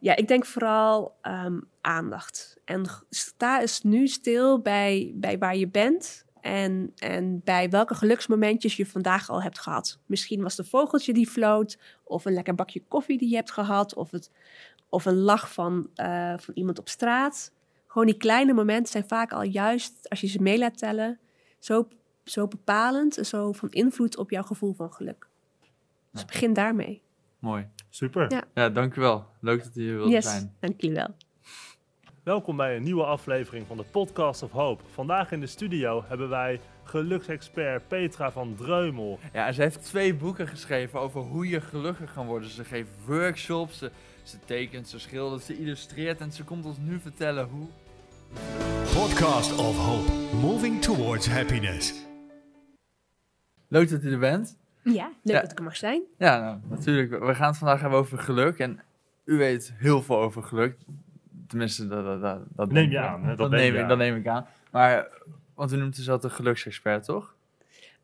Ja, ik denk vooral ehm, aandacht. En sta eens nu stil bij, bij waar je bent. En, en bij welke geluksmomentjes je vandaag al hebt gehad. Misschien was de vogeltje die floot, of een lekker bakje koffie die je hebt gehad, of, het, of een lach van, eh, van iemand op straat. Gewoon die kleine momenten zijn vaak al juist, als je ze mee laat tellen, zo, zo bepalend en zo van invloed op jouw gevoel van geluk. Dus begin daarmee. Mooi. Super. Ja, dankjewel. Leuk dat je hier wilt yes, zijn. Dank wel. Welkom bij een nieuwe aflevering van de Podcast of Hope. Vandaag in de studio hebben wij geluksexpert Petra van Dreumel. Ja, ze heeft twee boeken geschreven over hoe je gelukkig kan worden. Ze geeft workshops, ze, ze tekent, ze schildert, ze illustreert en ze komt ons nu vertellen hoe. Podcast of Hope, moving towards happiness. Leuk dat je er bent. Ja, leuk dat ik er mag zijn. Ja, nou, natuurlijk. We gaan het vandaag hebben over geluk. En u weet heel veel over geluk. Tenminste, dat, dat, dat, dat neem je aan. Dat, neem, neem ik aan. Maar, want u noemt uzelf dus altijd een geluksexpert, toch?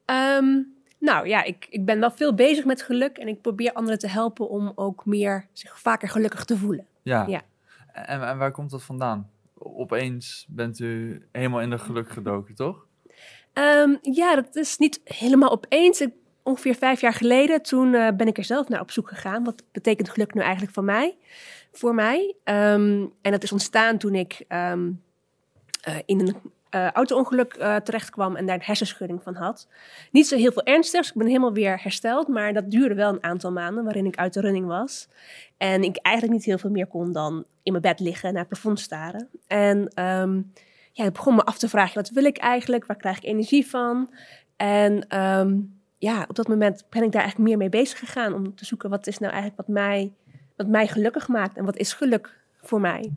Ehm, nou ja, ik, ik ben wel veel bezig met geluk. En ik probeer anderen te helpen om ook meer, zich vaker gelukkig te voelen. Ja. ja. En, en waar komt dat vandaan? Opeens bent u helemaal in de geluk gedoken, toch? Ehm, ja, dat is niet helemaal opeens ongeveer vijf jaar geleden, toen eh, ben ik er zelf naar op zoek gegaan. Wat betekent geluk nu eigenlijk voor mij? Voor mij. Ehm, en dat is ontstaan toen ik ehm, eh, in een uh, auto-ongeluk terecht kwam en daar een hersenschudding van had. Niet zo heel veel ernstigs, ik ben helemaal weer hersteld, maar dat duurde wel een aantal maanden waarin ik uit de running was. En ik eigenlijk niet heel veel meer kon dan in mijn bed liggen en naar het plafond staren. En um, ja, ik begon me af te vragen, wat wil ik eigenlijk? Waar krijg ik energie van? En ja, op dat moment ben ik daar eigenlijk meer mee bezig gegaan om te zoeken wat is nou eigenlijk wat mij, wat mij gelukkig maakt en wat is geluk voor mij.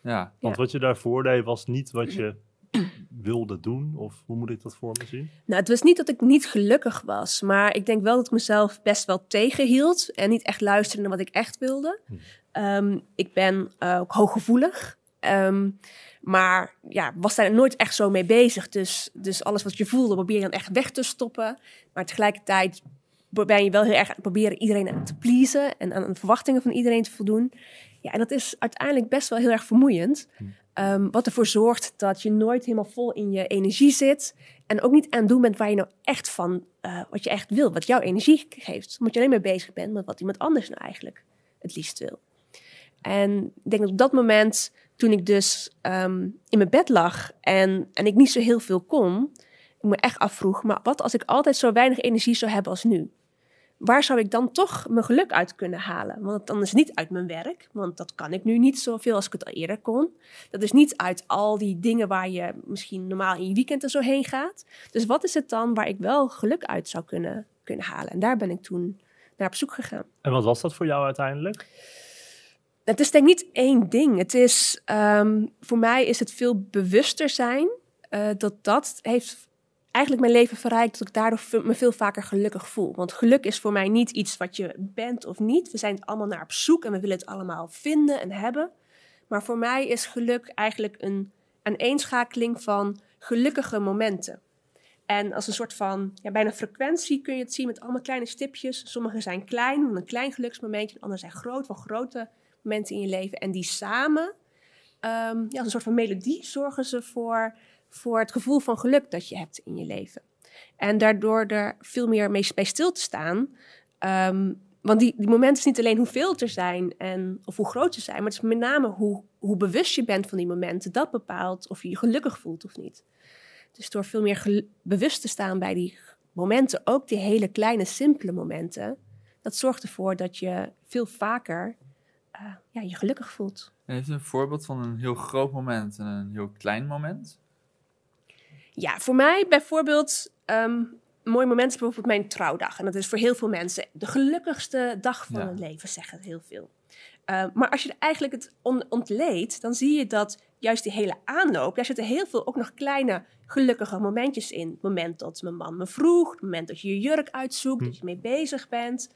Ja, want wat je daarvoor deed was niet wat je wilde doen? Of hoe moet ik dat voor me zien? Nou, het was niet dat ik niet gelukkig was, maar ik denk wel dat ik mezelf best wel tegenhield en niet echt luisterde naar wat ik echt wilde. Hm. Ehm, ik ben ook hooggevoelig. Ehm, maar ja, was daar nooit echt zo mee bezig. Dus, dus alles wat je voelde, probeer je dan echt weg te stoppen. Maar tegelijkertijd ben je wel heel erg aan proberen iedereen te pleasen en aan de verwachtingen van iedereen te voldoen. Ja, en dat is uiteindelijk best wel heel erg vermoeiend. Ehm, wat ervoor zorgt dat je nooit helemaal vol in je energie zit. En ook niet aan het doen bent waar je nou echt van, eh, wat je echt wil, wat jouw energie geeft. Omdat je alleen maar bezig bent met wat iemand anders nou eigenlijk het liefst wil. En ik denk dat op dat moment toen ik dus ehm, in mijn bed lag en, en ik niet zo heel veel kon, ik me echt afvroeg, maar wat als ik altijd zo weinig energie zou hebben als nu? Waar zou ik dan toch mijn geluk uit kunnen halen? Want dan is het niet uit mijn werk, want dat kan ik nu niet zoveel als ik het al eerder kon. Dat is niet uit al die dingen waar je misschien normaal in je weekend er zo heen gaat. Dus wat is het dan waar ik wel geluk uit zou kunnen, kunnen halen? En daar ben ik toen naar op zoek gegaan. En wat was dat voor jou uiteindelijk? Het is denk ik niet één ding. Het is, ehm, voor mij is het veel bewuster zijn. Eh, dat dat heeft eigenlijk mijn leven verrijkt. Dat ik daardoor me veel vaker gelukkig voel. Want geluk is voor mij niet iets wat je bent of niet. We zijn het allemaal naar op zoek en we willen het allemaal vinden en hebben. Maar voor mij is geluk eigenlijk een aaneenschakeling van gelukkige momenten. En als een soort van ja, bijna frequentie kun je het zien met allemaal kleine stipjes. Sommige zijn klein, een klein geluksmomentje. En andere zijn groot, van grote momenten in je leven. En die samen, ehm, ja, als een soort van melodie, zorgen ze voor, voor het gevoel van geluk dat je hebt in je leven. En daardoor er veel meer mee bij stil te staan. Ehm, want die, die momenten is niet alleen hoeveel er zijn en, of hoe groot ze zijn, maar het is met name hoe, hoe bewust je bent van die momenten. Dat bepaalt of je je gelukkig voelt of niet. Dus door veel meer bewust te staan bij die momenten, ook die hele kleine, simpele momenten, dat zorgt ervoor dat je veel vaker eh, ja, je gelukkig voelt. heeft een voorbeeld van een heel groot moment en een heel klein moment? Ja, voor mij bijvoorbeeld ehm, een mooi moment is bijvoorbeeld mijn trouwdag. En dat is voor heel veel mensen de gelukkigste dag van hun leven, zeggen heel veel. Ehm, maar als je eigenlijk het on ontleedt, dan zie je dat juist die hele aanloop, daar zitten heel veel ook nog kleine gelukkige momentjes in. Het moment dat mijn man me vroeg, het moment dat je je jurk uitzoekt, hm. dat je mee bezig bent.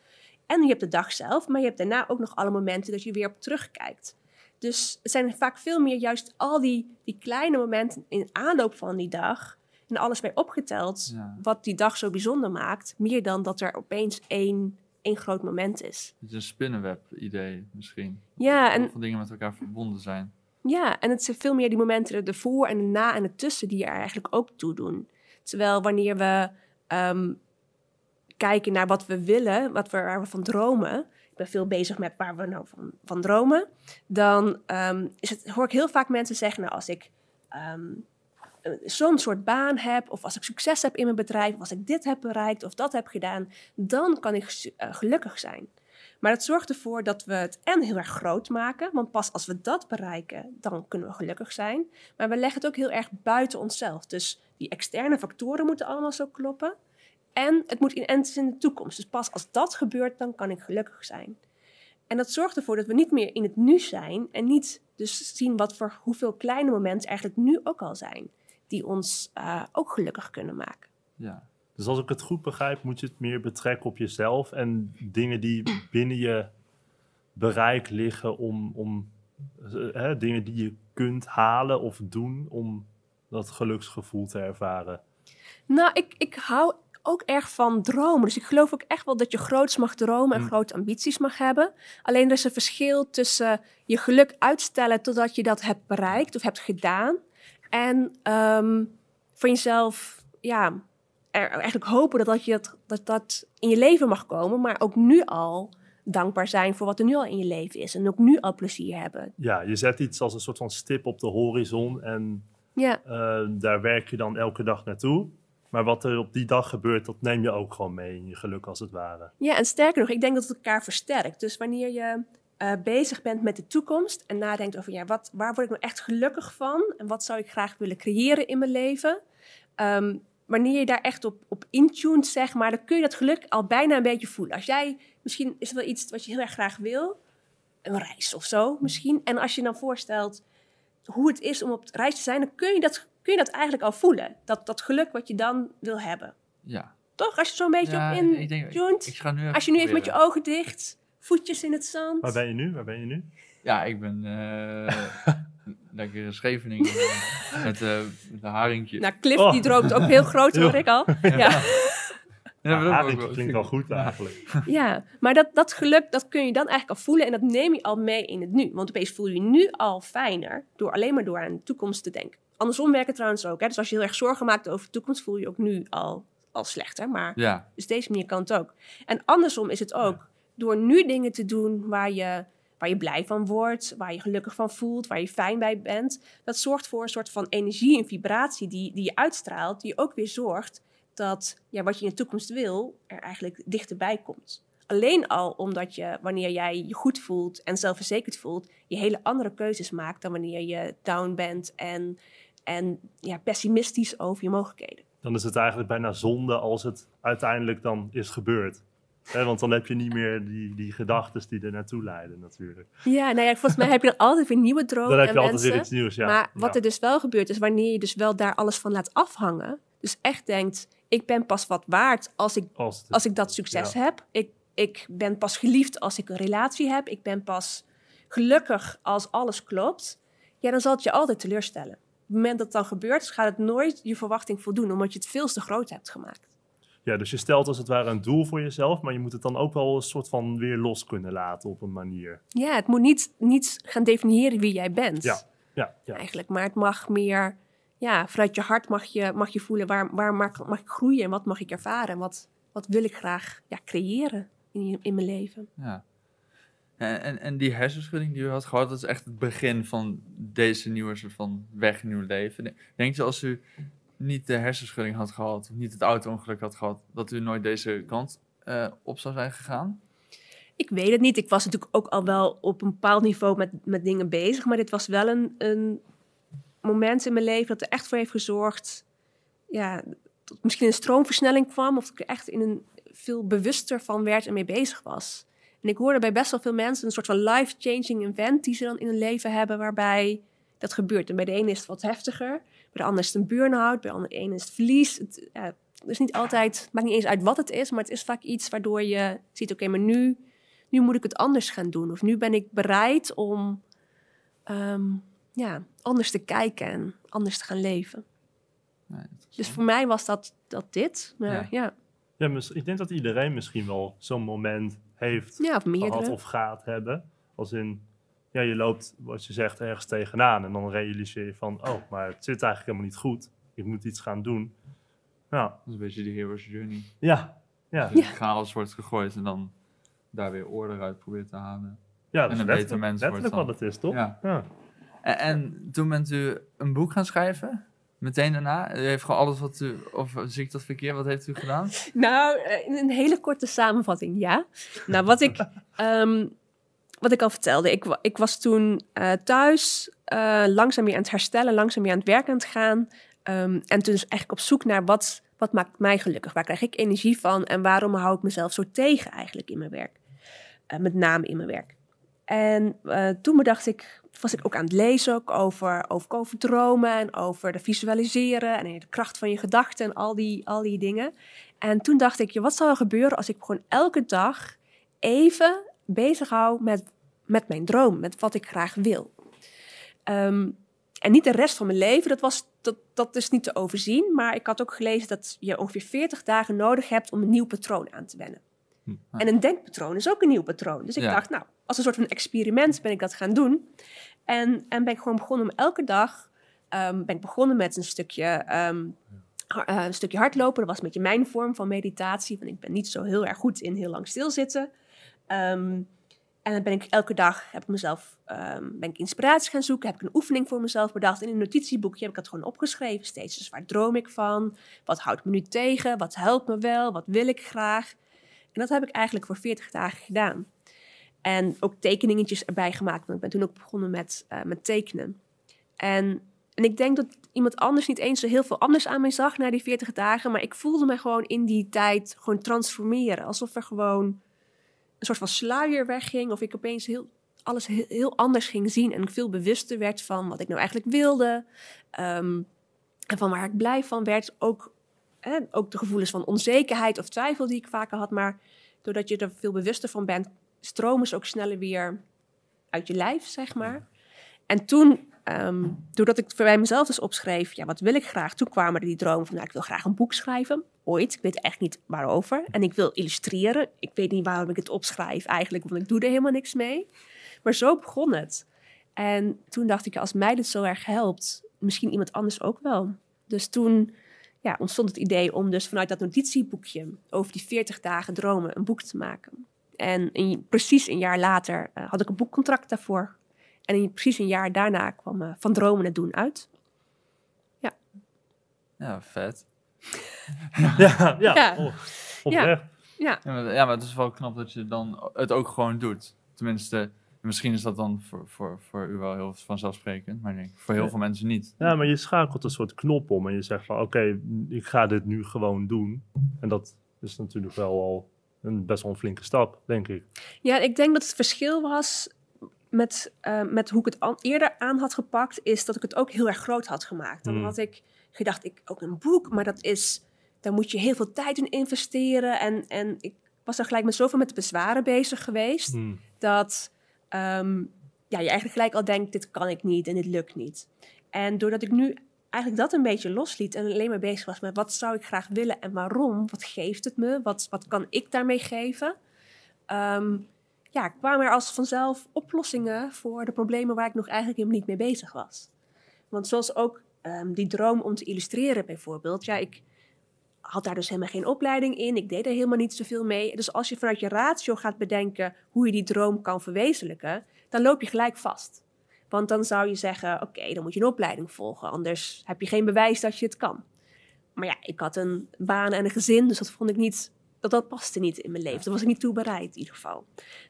En je hebt de dag zelf, maar je hebt daarna ook nog alle momenten dat je weer op terugkijkt. Dus het zijn vaak veel meer juist al die, die kleine momenten in aanloop van die dag. En alles mee opgeteld, wat die dag zo bijzonder maakt. Meer dan dat er opeens één, één groot moment is. Het is een spinnenweb-idee misschien. Ja, en. Van dingen met elkaar verbonden zijn. Ja, en het zijn veel meer die momenten ervoor en na en ertussen die er eigenlijk ook toe doen. Terwijl wanneer we ehm, kijken naar wat we willen, wat we, waar we van dromen. Ik ben veel bezig met waar we nou van, van dromen. Dan ehm, is het, hoor ik heel vaak mensen zeggen: Nou, als ik ehm, zo'n soort baan heb, of als ik succes heb in mijn bedrijf, of als ik dit heb bereikt of dat heb gedaan, dan kan ik eh, gelukkig zijn. Maar dat zorgt ervoor dat we het en heel erg groot maken, want pas als we dat bereiken, dan kunnen we gelukkig zijn. Maar we leggen het ook heel erg buiten onszelf. Dus die externe factoren moeten allemaal zo kloppen. En het moet in, in de toekomst. Dus pas als dat gebeurt, dan kan ik gelukkig zijn. En dat zorgt ervoor dat we niet meer in het nu zijn en niet dus zien wat voor hoeveel kleine momenten eigenlijk nu ook al zijn, die ons eh, ook gelukkig kunnen maken. Ja. Dus als ik het goed begrijp, moet je het meer betrekken op jezelf en dingen die binnen je bereik liggen om, om eh, hè, dingen die je kunt halen of doen om dat geluksgevoel te ervaren. Nou, ik, ik hou ook erg van dromen. Dus ik geloof ook echt wel dat je groots mag dromen en mm. grote ambities mag hebben. Alleen er is een verschil tussen je geluk uitstellen totdat je dat hebt bereikt of hebt gedaan. En um, van jezelf, ja, er, eigenlijk hopen dat je dat, dat, dat in je leven mag komen. Maar ook nu al dankbaar zijn voor wat er nu al in je leven is. En ook nu al plezier hebben. Ja, je zet iets als een soort van stip op de horizon. En ja. Eh, daar werk je dan elke dag naartoe. Maar wat er op die dag gebeurt, dat neem je ook gewoon mee in je geluk als het ware. Ja, en sterker nog, ik denk dat het elkaar versterkt. Dus wanneer je eh, bezig bent met de toekomst en nadenkt over ja, wat, waar word ik nou echt gelukkig van en wat zou ik graag willen creëren in mijn leven. Ehm, wanneer je daar echt op, op intuned, zeg maar, dan kun je dat geluk al bijna een beetje voelen. Als jij, misschien is er wel iets wat je heel erg graag wil, een reis of zo misschien. En als je dan voorstelt hoe het is om op reis te zijn, dan kun je dat kun je dat eigenlijk al voelen. Dat, dat geluk wat je dan wil hebben. Ja. Toch? Als je zo'n beetje op in ik denk, Als je nu even met je ogen dicht, voetjes in het zand. Waar ben je nu? Waar ben je nu? Ja, ik ben uh, lekker Scheveningen eh, met uh, de haringtje. Nou, Cliff die oh. droomt ook heel groot, hoor ik al. ja. dat klinkt wel, goed eigenlijk. Ja, maar dat, dat geluk, dat kun je dan eigenlijk al voelen en dat neem je al mee in het nu. Want opeens voel je je nu al fijner door alleen maar door aan de toekomst te denken andersom werken trouwens ook. Hè? Dus als je heel erg zorgen maakt over de toekomst, voel je, je ook nu al, al slechter. Maar ja. dus deze manier kan het ook. En andersom is het ook. Door nu dingen te doen waar je, waar je blij van wordt, waar je gelukkig van voelt, waar je fijn bij bent. Dat zorgt voor een soort van energie en vibratie die, die je uitstraalt. Die ook weer zorgt dat ja, wat je in de toekomst wil, er eigenlijk dichterbij komt. Alleen al omdat je, wanneer jij je goed voelt en zelfverzekerd voelt, je hele andere keuzes maakt dan wanneer je down bent en en ja, pessimistisch over je mogelijkheden. Dan is het eigenlijk bijna zonde als het uiteindelijk dan is gebeurd. want dan heb je niet meer die, die gedachten die er naartoe leiden, natuurlijk. Ja, nou ja, volgens mij heb je dan altijd weer nieuwe dromen. Dan heb je altijd weer iets nieuws, ja. Maar wat er dus wel gebeurt, is wanneer je dus wel daar alles van laat afhangen. Dus echt denkt: ik ben pas wat waard als ik, als, ik dat succes heb. Ik, ik ben pas geliefd als ik een relatie heb. Ik ben pas gelukkig als alles klopt. Ja, dan zal het je altijd teleurstellen het moment dat dan gebeurt, dus gaat het nooit je verwachting voldoen, omdat je het veel te groot hebt gemaakt. Ja, dus je stelt als het ware een doel voor jezelf, maar je moet het dan ook wel een soort van weer los kunnen laten op een manier. Ja, het moet niet, niet gaan definiëren wie jij bent. Ja, ja, ja. Eigenlijk, maar het mag meer, ja, vanuit je hart mag je, mag je voelen waar, waar mag, ik groeien en wat mag ik ervaren en wat, wat wil ik graag ja, creëren in, in mijn leven. Ja. En, en, die hersenschudding die u had gehad, dat is echt het begin van deze nieuwe soort van weg, leven. Denk je als u niet de hersenschudding had gehad, of niet het auto-ongeluk had gehad, dat u nooit deze kant eh, op zou zijn gegaan? Ik weet het niet. Ik was natuurlijk ook al wel op een bepaald niveau met, met dingen bezig. Maar dit was wel een, een moment in mijn leven dat er echt voor heeft gezorgd. Ja, dat misschien een stroomversnelling kwam. Of ik er echt in een, veel bewuster van werd en mee bezig was. En ik hoorde bij best wel veel mensen een soort van life-changing event die ze dan in hun leven hebben, waarbij dat gebeurt. En bij de ene is het wat heftiger, bij de ander is het een burn-out, bij de ander is het verlies. Het, is dus niet altijd, het maakt niet eens uit wat het is, maar het is vaak iets waardoor je ziet: oké, maar nu, nu moet ik het anders gaan doen. Of nu ben ik bereid om ehm, ja, anders te kijken en anders te gaan leven. dus voor mij was dat, dat dit. ja. ja. Ja. ik denk dat iedereen misschien wel zo'n moment heeft ja, of gehad of gaat hebben. Als in, ja, je loopt, wat je zegt, ergens tegenaan. En dan realiseer je van, oh, maar het zit eigenlijk helemaal niet goed. Ik moet iets gaan doen. Ja. Dat is een beetje de hero's journey. Ja. ja. Dus chaos wordt gegooid en dan daar weer orde uit probeert te halen. Ja, dat en een mens wordt wat het is, toch? Ja. En, en, toen bent u een boek gaan schrijven? Meteen daarna? U heeft gewoon alles wat u, of zie wat heeft u gedaan? Nou, eh, in een hele korte samenvatting, ja. Nou, wat ik, ehm, wat ik al vertelde, ik, ik was toen eh, thuis uh, langzaam weer aan het herstellen, langzaam weer aan het werk aan het gaan. Ehm, en toen dus eigenlijk op zoek naar wat, wat maakt mij gelukkig, waar krijg ik energie van en waarom hou ik mezelf zo tegen eigenlijk in mijn werk. met name in mijn werk. En toen bedacht ik, was ik ook aan het lezen ook over, over, over dromen en over de visualiseren en de kracht van je gedachten en al die, al die dingen. En toen dacht ik, je wat zou er gebeuren als ik gewoon elke dag even bezig hou met, met mijn droom, met wat ik graag wil. Ehm, en niet de rest van mijn leven, dat, was, dat, dat is niet te overzien. Maar ik had ook gelezen dat je ongeveer 40 dagen nodig hebt om een nieuw patroon aan te wennen. Hm. En een denkpatroon is ook een nieuw patroon. Dus ik dacht, nou, als een soort van experiment ben ik dat gaan doen. En, en ben ik gewoon begonnen om elke dag. Ehm, ben ik begonnen met een stukje, ehm, eh, een stukje hardlopen. Dat was een beetje mijn vorm van meditatie. Want ik ben niet zo heel erg goed in heel lang stilzitten. Ehm, en dan ben ik elke dag, heb ik mezelf, ben ik inspiratie gaan zoeken. Heb ik een oefening voor mezelf bedacht. In een notitieboekje heb ik dat gewoon opgeschreven steeds. Dus waar droom ik van? Wat houdt me nu tegen? Wat helpt me wel? Wat wil ik graag? En dat heb ik eigenlijk voor 40 dagen gedaan. En ook tekeningetjes erbij gemaakt. Want ik ben toen ook begonnen met, eh, met tekenen. En, en ik denk dat iemand anders niet eens zo heel veel anders aan mij zag na die 40 dagen. Maar ik voelde me gewoon in die tijd gewoon transformeren. Alsof er gewoon een soort van sluier wegging. Of ik opeens heel, alles heel, anders ging zien. En ik veel bewuster werd van wat ik nou eigenlijk wilde. Ehm, en van waar ik blij van werd. Ook, ook de gevoelens van onzekerheid of twijfel die ik vaker had. Maar doordat je er veel bewuster van bent, stroom is ook sneller weer uit je lijf, zeg maar. En toen, ehm, doordat ik voor bij mezelf dus opschreef, ja, wat wil ik graag? Toen kwamen er die dromen van, nou, ik wil graag een boek schrijven, ooit. Ik weet echt niet waarover. En ik wil illustreren. Ik weet niet waarom ik het opschrijf eigenlijk, want ik doe er helemaal niks mee. Maar zo begon het. En toen dacht ik, als mij dit zo erg helpt, misschien iemand anders ook wel. Dus toen ja, ontstond het idee om dus vanuit dat notitieboekje over die 40 dagen dromen een boek te maken. En precies een jaar later eh, had ik een boekcontract daarvoor. En precies een jaar daarna kwam eh, Van Dromen het Doen uit. Ja. Ja, vet. ja, ja. Ja. ja. ja. maar, ja, maar het is wel knap dat je dan het ook gewoon doet. Tenminste, misschien is dat dan voor, voor, voor u wel heel vanzelfsprekend, maar voor heel veel mensen niet. Ja, maar je schakelt een soort knop om en je zegt van oké, ik ga dit nu gewoon doen. En dat is natuurlijk wel al een best wel een flinke stap, denk ik. Ja, ik denk dat het verschil was met, eh, met hoe ik het eerder aan had gepakt, is dat ik het ook heel erg groot had gemaakt. Dan hmm. had ik gedacht, ik ook een boek, maar dat is, daar moet je heel veel tijd in investeren. En, en ik was er gelijk met zoveel met de bezwaren bezig geweest, hmm. dat ehm, ja, je eigenlijk gelijk al denkt, dit kan ik niet en dit lukt niet. En doordat ik nu eigenlijk dat een beetje losliet en alleen maar bezig was met wat zou ik graag willen en waarom, wat geeft het me, wat, wat kan ik daarmee geven. Um, ja, kwamen er als vanzelf oplossingen voor de problemen waar ik nog eigenlijk helemaal niet mee bezig was. Want zoals ook ehm, die droom om te illustreren bijvoorbeeld, ja, ik had daar dus helemaal geen opleiding in, ik deed er helemaal niet zoveel mee. Dus als je vanuit je ratio gaat bedenken hoe je die droom kan verwezenlijken, dan loop je gelijk vast. Want dan zou je zeggen: oké, dan moet je een opleiding volgen. Anders heb je geen bewijs dat je het kan. Maar ja, ik had een baan en een gezin, dus dat vond ik niet. Dat, dat paste niet in mijn leven. Dat was ik niet toe bereid, in ieder geval.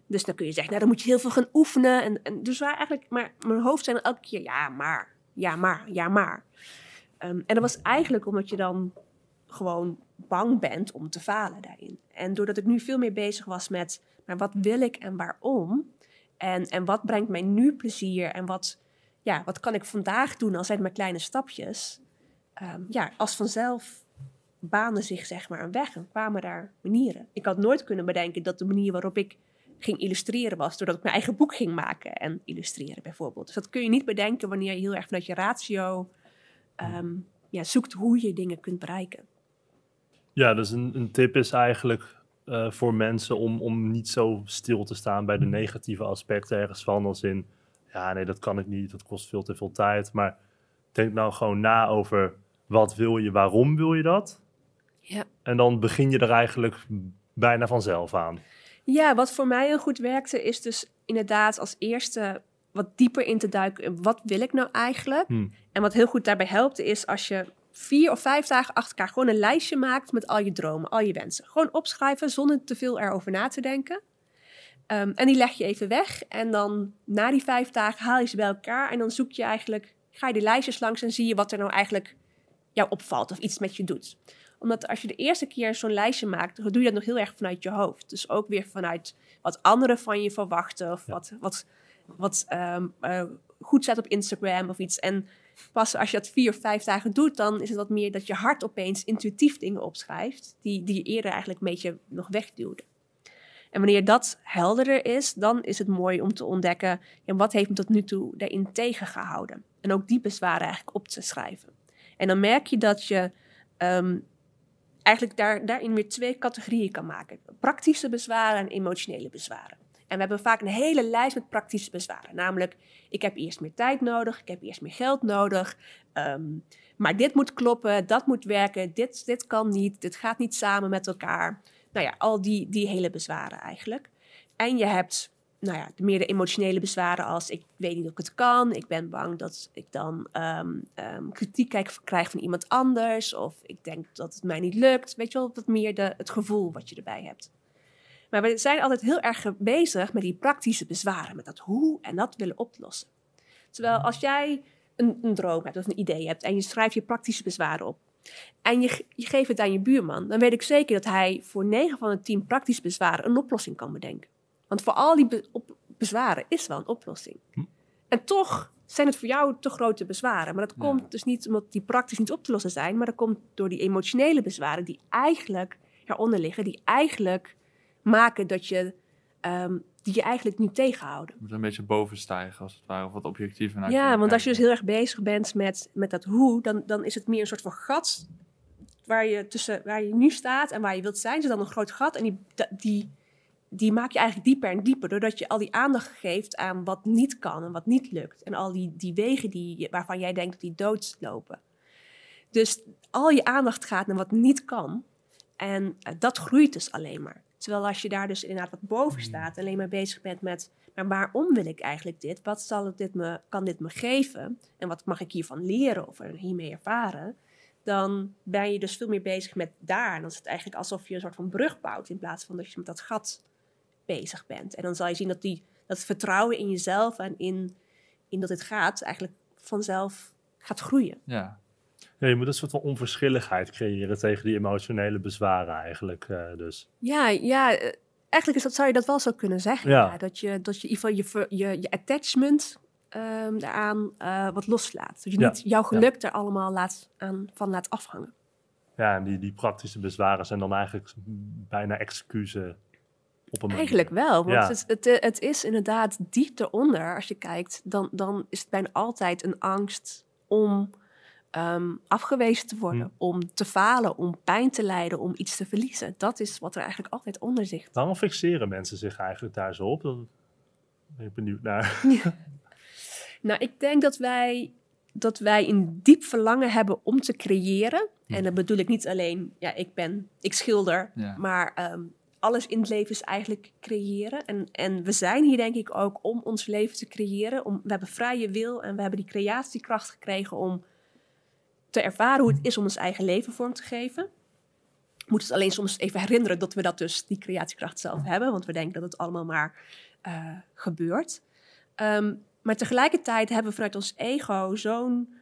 Dus dan kun je zeggen, nou, dan moet je heel veel gaan oefenen. En, dus waar eigenlijk, maar mijn hoofd zei elke keer, ja, maar, ja, maar, ja, maar. Ehm, en dat was eigenlijk omdat je dan gewoon bang bent om te falen daarin. En doordat ik nu veel meer bezig was met, maar wat wil ik en waarom, en, en wat brengt mij nu plezier? En wat, ja, wat kan ik vandaag doen als zijn mijn kleine stapjes? Ehm, ja, als vanzelf banen zich zeg maar een weg en kwamen daar manieren. Ik had nooit kunnen bedenken dat de manier waarop ik ging illustreren was doordat ik mijn eigen boek ging maken en illustreren bijvoorbeeld. Dus dat kun je niet bedenken wanneer je heel erg vanuit je ratio ehm, ja, zoekt hoe je dingen kunt bereiken. Ja, dus een, een tip is eigenlijk eh, voor mensen om, om niet zo stil te staan bij de hmm. negatieve aspecten ergens van. Als in, ja, nee, dat kan ik niet, dat kost veel te veel tijd. Maar denk nou gewoon na over wat wil je, waarom wil je dat? Ja. En dan begin je er eigenlijk bijna vanzelf aan. Ja, wat voor mij heel goed werkte, is dus inderdaad als eerste wat dieper in te duiken. Wat wil ik nou eigenlijk? Hmm. En wat heel goed daarbij helpt, is als je vier of vijf dagen achter elkaar gewoon een lijstje maakt met al je dromen, al je wensen. Gewoon opschrijven zonder te veel erover na te denken. Ehm, en die leg je even weg. En dan na die vijf dagen haal je ze bij elkaar. En dan zoek je eigenlijk, ga je die lijstjes langs en zie je wat er nou eigenlijk jou opvalt of iets met je doet. Omdat als je de eerste keer zo'n lijstje maakt, dan doe je dat nog heel erg vanuit je hoofd. Dus ook weer vanuit wat anderen van je verwachten of wat, wat, wat ehm, eh, goed zet op Instagram of iets. En pas als je dat vier of vijf dagen doet, dan is het wat meer dat je hart opeens intuïtief dingen opschrijft, die, die je eerder eigenlijk een beetje nog wegduwde. En wanneer dat helderder is, dan is het mooi om te ontdekken wat heeft me tot nu toe daarin tegengehouden. En ook die bezwaren eigenlijk op te schrijven. En dan merk je dat je ehm, eigenlijk daar, daarin weer twee categorieën kan maken: praktische bezwaren en emotionele bezwaren. En we hebben vaak een hele lijst met praktische bezwaren. Namelijk, ik heb eerst meer tijd nodig, ik heb eerst meer geld nodig. Ehm, maar dit moet kloppen, dat moet werken, dit, dit kan niet, dit gaat niet samen met elkaar. Nou ja, al die, die hele bezwaren eigenlijk. En je hebt nou ja, meer de emotionele bezwaren als ik weet niet of ik het kan. Ik ben bang dat ik dan ehm, ehm, kritiek krijg, krijg, van iemand anders. Of ik denk dat het mij niet lukt. Weet je wel, wat meer de, het gevoel wat je erbij hebt. Maar we zijn altijd heel erg bezig met die praktische bezwaren, met dat hoe en dat willen oplossen. Terwijl als jij een, een droom hebt of een idee hebt en je schrijft je praktische bezwaren op, en je, je, geeft het aan je buurman, dan weet ik zeker dat hij voor 9 van de 10 praktische bezwaren een oplossing kan bedenken. Want voor al die op, bezwaren is wel een oplossing. Hm. En toch zijn het voor jou te grote bezwaren. Maar dat komt dus niet omdat die praktisch niet op te lossen zijn, maar dat komt door die emotionele bezwaren die eigenlijk eronder liggen, die eigenlijk maken dat je, um, die je eigenlijk niet tegenhouden. Je moet een beetje bovenstijgen als het ware, of wat objectiever naar Ja, want als je dus heel erg bezig bent met, met dat hoe, dan, dan is het meer een soort van gat waar je, tussen, waar je nu staat en waar je wilt zijn. ze dan een groot gat en die, die, die maak je eigenlijk dieper en dieper. Doordat je al die aandacht geeft aan wat niet kan en wat niet lukt. En al die, die wegen die, waarvan jij denkt dat die doodlopen. Dus al je aandacht gaat naar wat niet kan. En eh, dat groeit dus alleen maar. Terwijl als je daar dus inderdaad wat boven hmm. staat, alleen maar bezig bent met, maar waarom wil ik eigenlijk dit? Wat zal dit me, kan dit me geven? En wat mag ik hiervan leren of hiermee ervaren? Dan ben je dus veel meer bezig met daar. En dan is het eigenlijk alsof je een soort van brug bouwt in plaats van dat je met dat gat bezig bent. En dan zal je zien dat, die, dat vertrouwen in jezelf en in, in dat het gaat eigenlijk vanzelf gaat groeien. Ja, ja, je moet een soort van onverschilligheid creëren tegen die emotionele bezwaren eigenlijk. Eh, dus. Ja, ja. Eh, eigenlijk is dat, zou je dat wel zo kunnen zeggen. Ja. dat je, dat je, in je, je, je attachment um, ehm, daaraan eh, wat loslaat. Dat je niet jouw geluk er allemaal laat, aan, van laat afhangen. Ja, en die, die praktische bezwaren zijn dan eigenlijk bijna excuses Eigenlijk wel, want het, het, het, is inderdaad diep eronder, als je kijkt, dan, dan is het bijna altijd een angst om Ehm, afgewezen te worden, hm. om te falen, om pijn te lijden, om iets te verliezen. Dat is wat er eigenlijk altijd onder zit. Waarom fixeren mensen zich eigenlijk daar zo op? ben ik benieuwd naar. Nou, ik denk dat wij, dat wij een diep verlangen hebben om te creëren. Hm. En dat bedoel ik niet alleen, ja, ik ben, ik schilder, maar ehm, alles in het leven is eigenlijk creëren. En, en we zijn hier denk ik ook om ons leven te creëren. Om, we hebben vrije wil en we hebben die creatiekracht gekregen om te ervaren hoe het is om ons eigen leven vorm te geven. moet moeten het alleen soms even herinneren dat we dat dus, die creatiekracht zelf hebben, want we denken dat het allemaal maar eh, gebeurt. Ehm, maar tegelijkertijd hebben we vanuit ons ego zo'n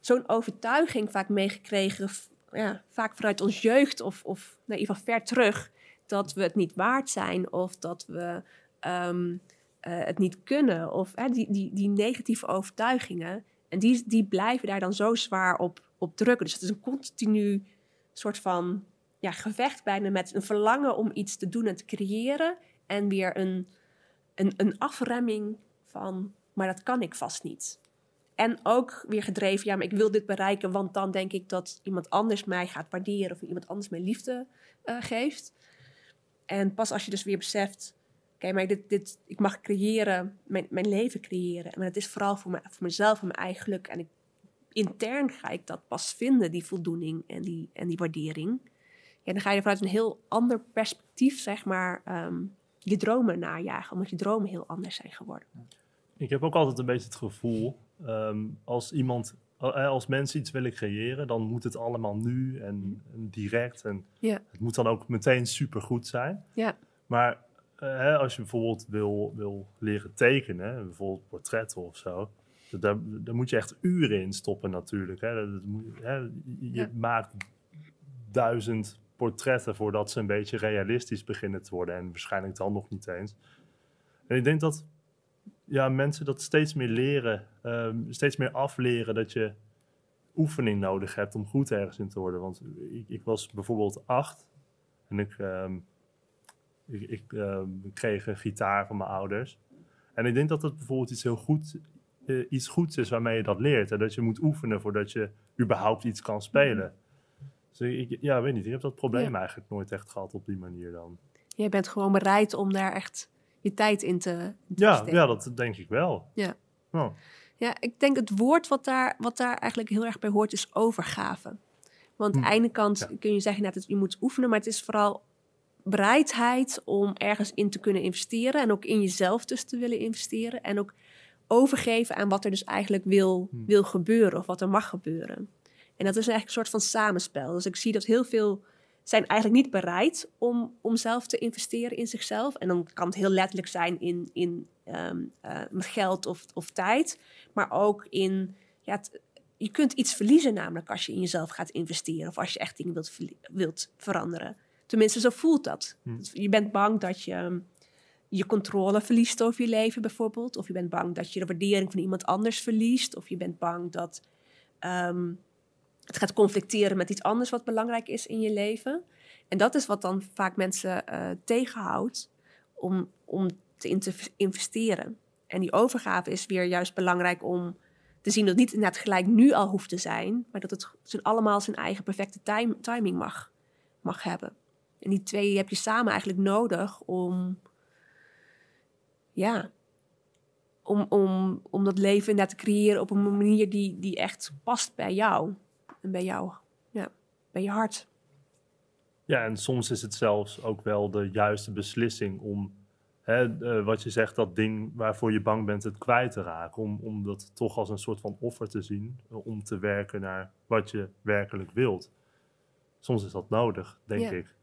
zo'n overtuiging vaak meegekregen, ja, vaak vanuit ons jeugd of, of nou, in ver terug, dat we het niet waard zijn of dat we ehm, eh, het niet kunnen. Of die, die, die negatieve overtuigingen, en die, die blijven daar dan zo zwaar op, op drukken. Dus het is een continu soort van ja, gevecht bijna met een verlangen om iets te doen en te creëren. En weer een, een, een afremming van, maar dat kan ik vast niet. En ook weer gedreven, ja, maar ik wil dit bereiken, want dan denk ik dat iemand anders mij gaat waarderen of iemand anders mijn liefde eh, geeft. En pas als je dus weer beseft, Oké, maar dit, dit, ik mag creëren, mijn, mijn leven creëren. Maar het is vooral voor, me, voor mezelf, voor mijn eigen geluk. En ik, intern ga ik dat pas vinden, die voldoening en die, en die waardering. En dan ga je vanuit een heel ander perspectief, zeg maar, ehm, je dromen najagen. Omdat je dromen heel anders zijn geworden. Ik heb ook altijd een beetje het gevoel, ehm, als iemand eh, als mensen iets willen creëren, dan moet het allemaal nu en, direct. En het moet dan ook meteen supergoed zijn. Ja. Maar hè, als je bijvoorbeeld wil, wil leren tekenen, bijvoorbeeld portretten of zo, dan moet je echt uren in stoppen natuurlijk. Hè. Dat, moet, hè, je maakt duizend portretten voordat ze een beetje realistisch beginnen te worden en waarschijnlijk dan nog niet eens. En ik denk dat ja, mensen dat steeds meer leren, ehm, steeds meer afleren dat je oefening nodig hebt om goed ergens in te worden. Want ik, ik was bijvoorbeeld acht en ik ehm, ik, ik ehm, kreeg een gitaar van mijn ouders. En ik denk dat dat bijvoorbeeld iets heel goed, eh, iets goeds is waarmee je dat leert. En dat je moet oefenen voordat je überhaupt iets kan spelen. Mhm. Dus ik, ja, weet niet. Ik heb dat probleem eigenlijk nooit echt gehad op die manier dan. Jij bent gewoon bereid om daar echt je tijd in te, ja, Ja, dat denk ik wel. Ja. Oh. Ja, ik denk het woord wat daar, wat daar eigenlijk heel erg bij hoort is overgave. Want hm. aan de ene kant kun je zeggen, nou, dat je moet oefenen, maar het is vooral bereidheid om ergens in te kunnen investeren en ook in jezelf dus te willen investeren en ook overgeven aan wat er dus eigenlijk wil, hmm. wil gebeuren of wat er mag gebeuren. En dat is eigenlijk een soort van samenspel. Dus ik zie dat heel veel zijn eigenlijk niet bereid om, om zelf te investeren in zichzelf. En dan kan het heel letterlijk zijn in, in ehm, eh, geld of, of tijd, maar ook in ja, je kunt iets verliezen namelijk als je in jezelf gaat investeren of als je echt dingen wilt, wilt veranderen. Tenminste, zo voelt dat. Hm. Dus je bent bang dat je ehm, je controle verliest over je leven bijvoorbeeld. Of je bent bang dat je de waardering van iemand anders verliest. Of je bent bang dat ehm, het gaat conflicteren met iets anders wat belangrijk is in je leven. En dat is wat dan vaak mensen eh, tegenhoudt om, om te investeren. En die overgave is weer juist belangrijk om te zien dat het niet net gelijk nu al hoeft te zijn, maar dat het zijn allemaal zijn eigen perfecte timing mag, mag hebben. En die twee heb je samen eigenlijk nodig om, ja, om, om, om dat leven inderdaad te creëren op een manier die, die echt past bij jou. En bij jou, ja, bij je hart. Ja, en soms is het zelfs ook wel de juiste beslissing om, hè, eh, wat je zegt, dat ding waarvoor je bang bent, het kwijt te raken. Om, om dat toch als een soort van offer te zien, eh, om te werken naar wat je werkelijk wilt. Soms is dat nodig, denk ja. ik.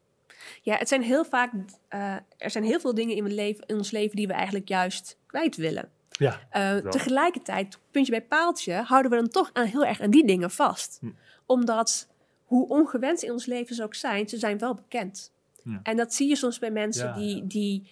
Ja, het zijn heel vaak, eh, er zijn heel veel dingen in, mijn leven, ons leven die we eigenlijk juist kwijt willen. Ja, uh, tegelijkertijd, puntje bij paaltje, houden we dan toch aan, heel erg aan die dingen vast. Hm. Omdat, hoe ongewenst in ons leven ze ook zijn, ze zijn wel bekend. Ja. En dat zie je soms bij mensen die, die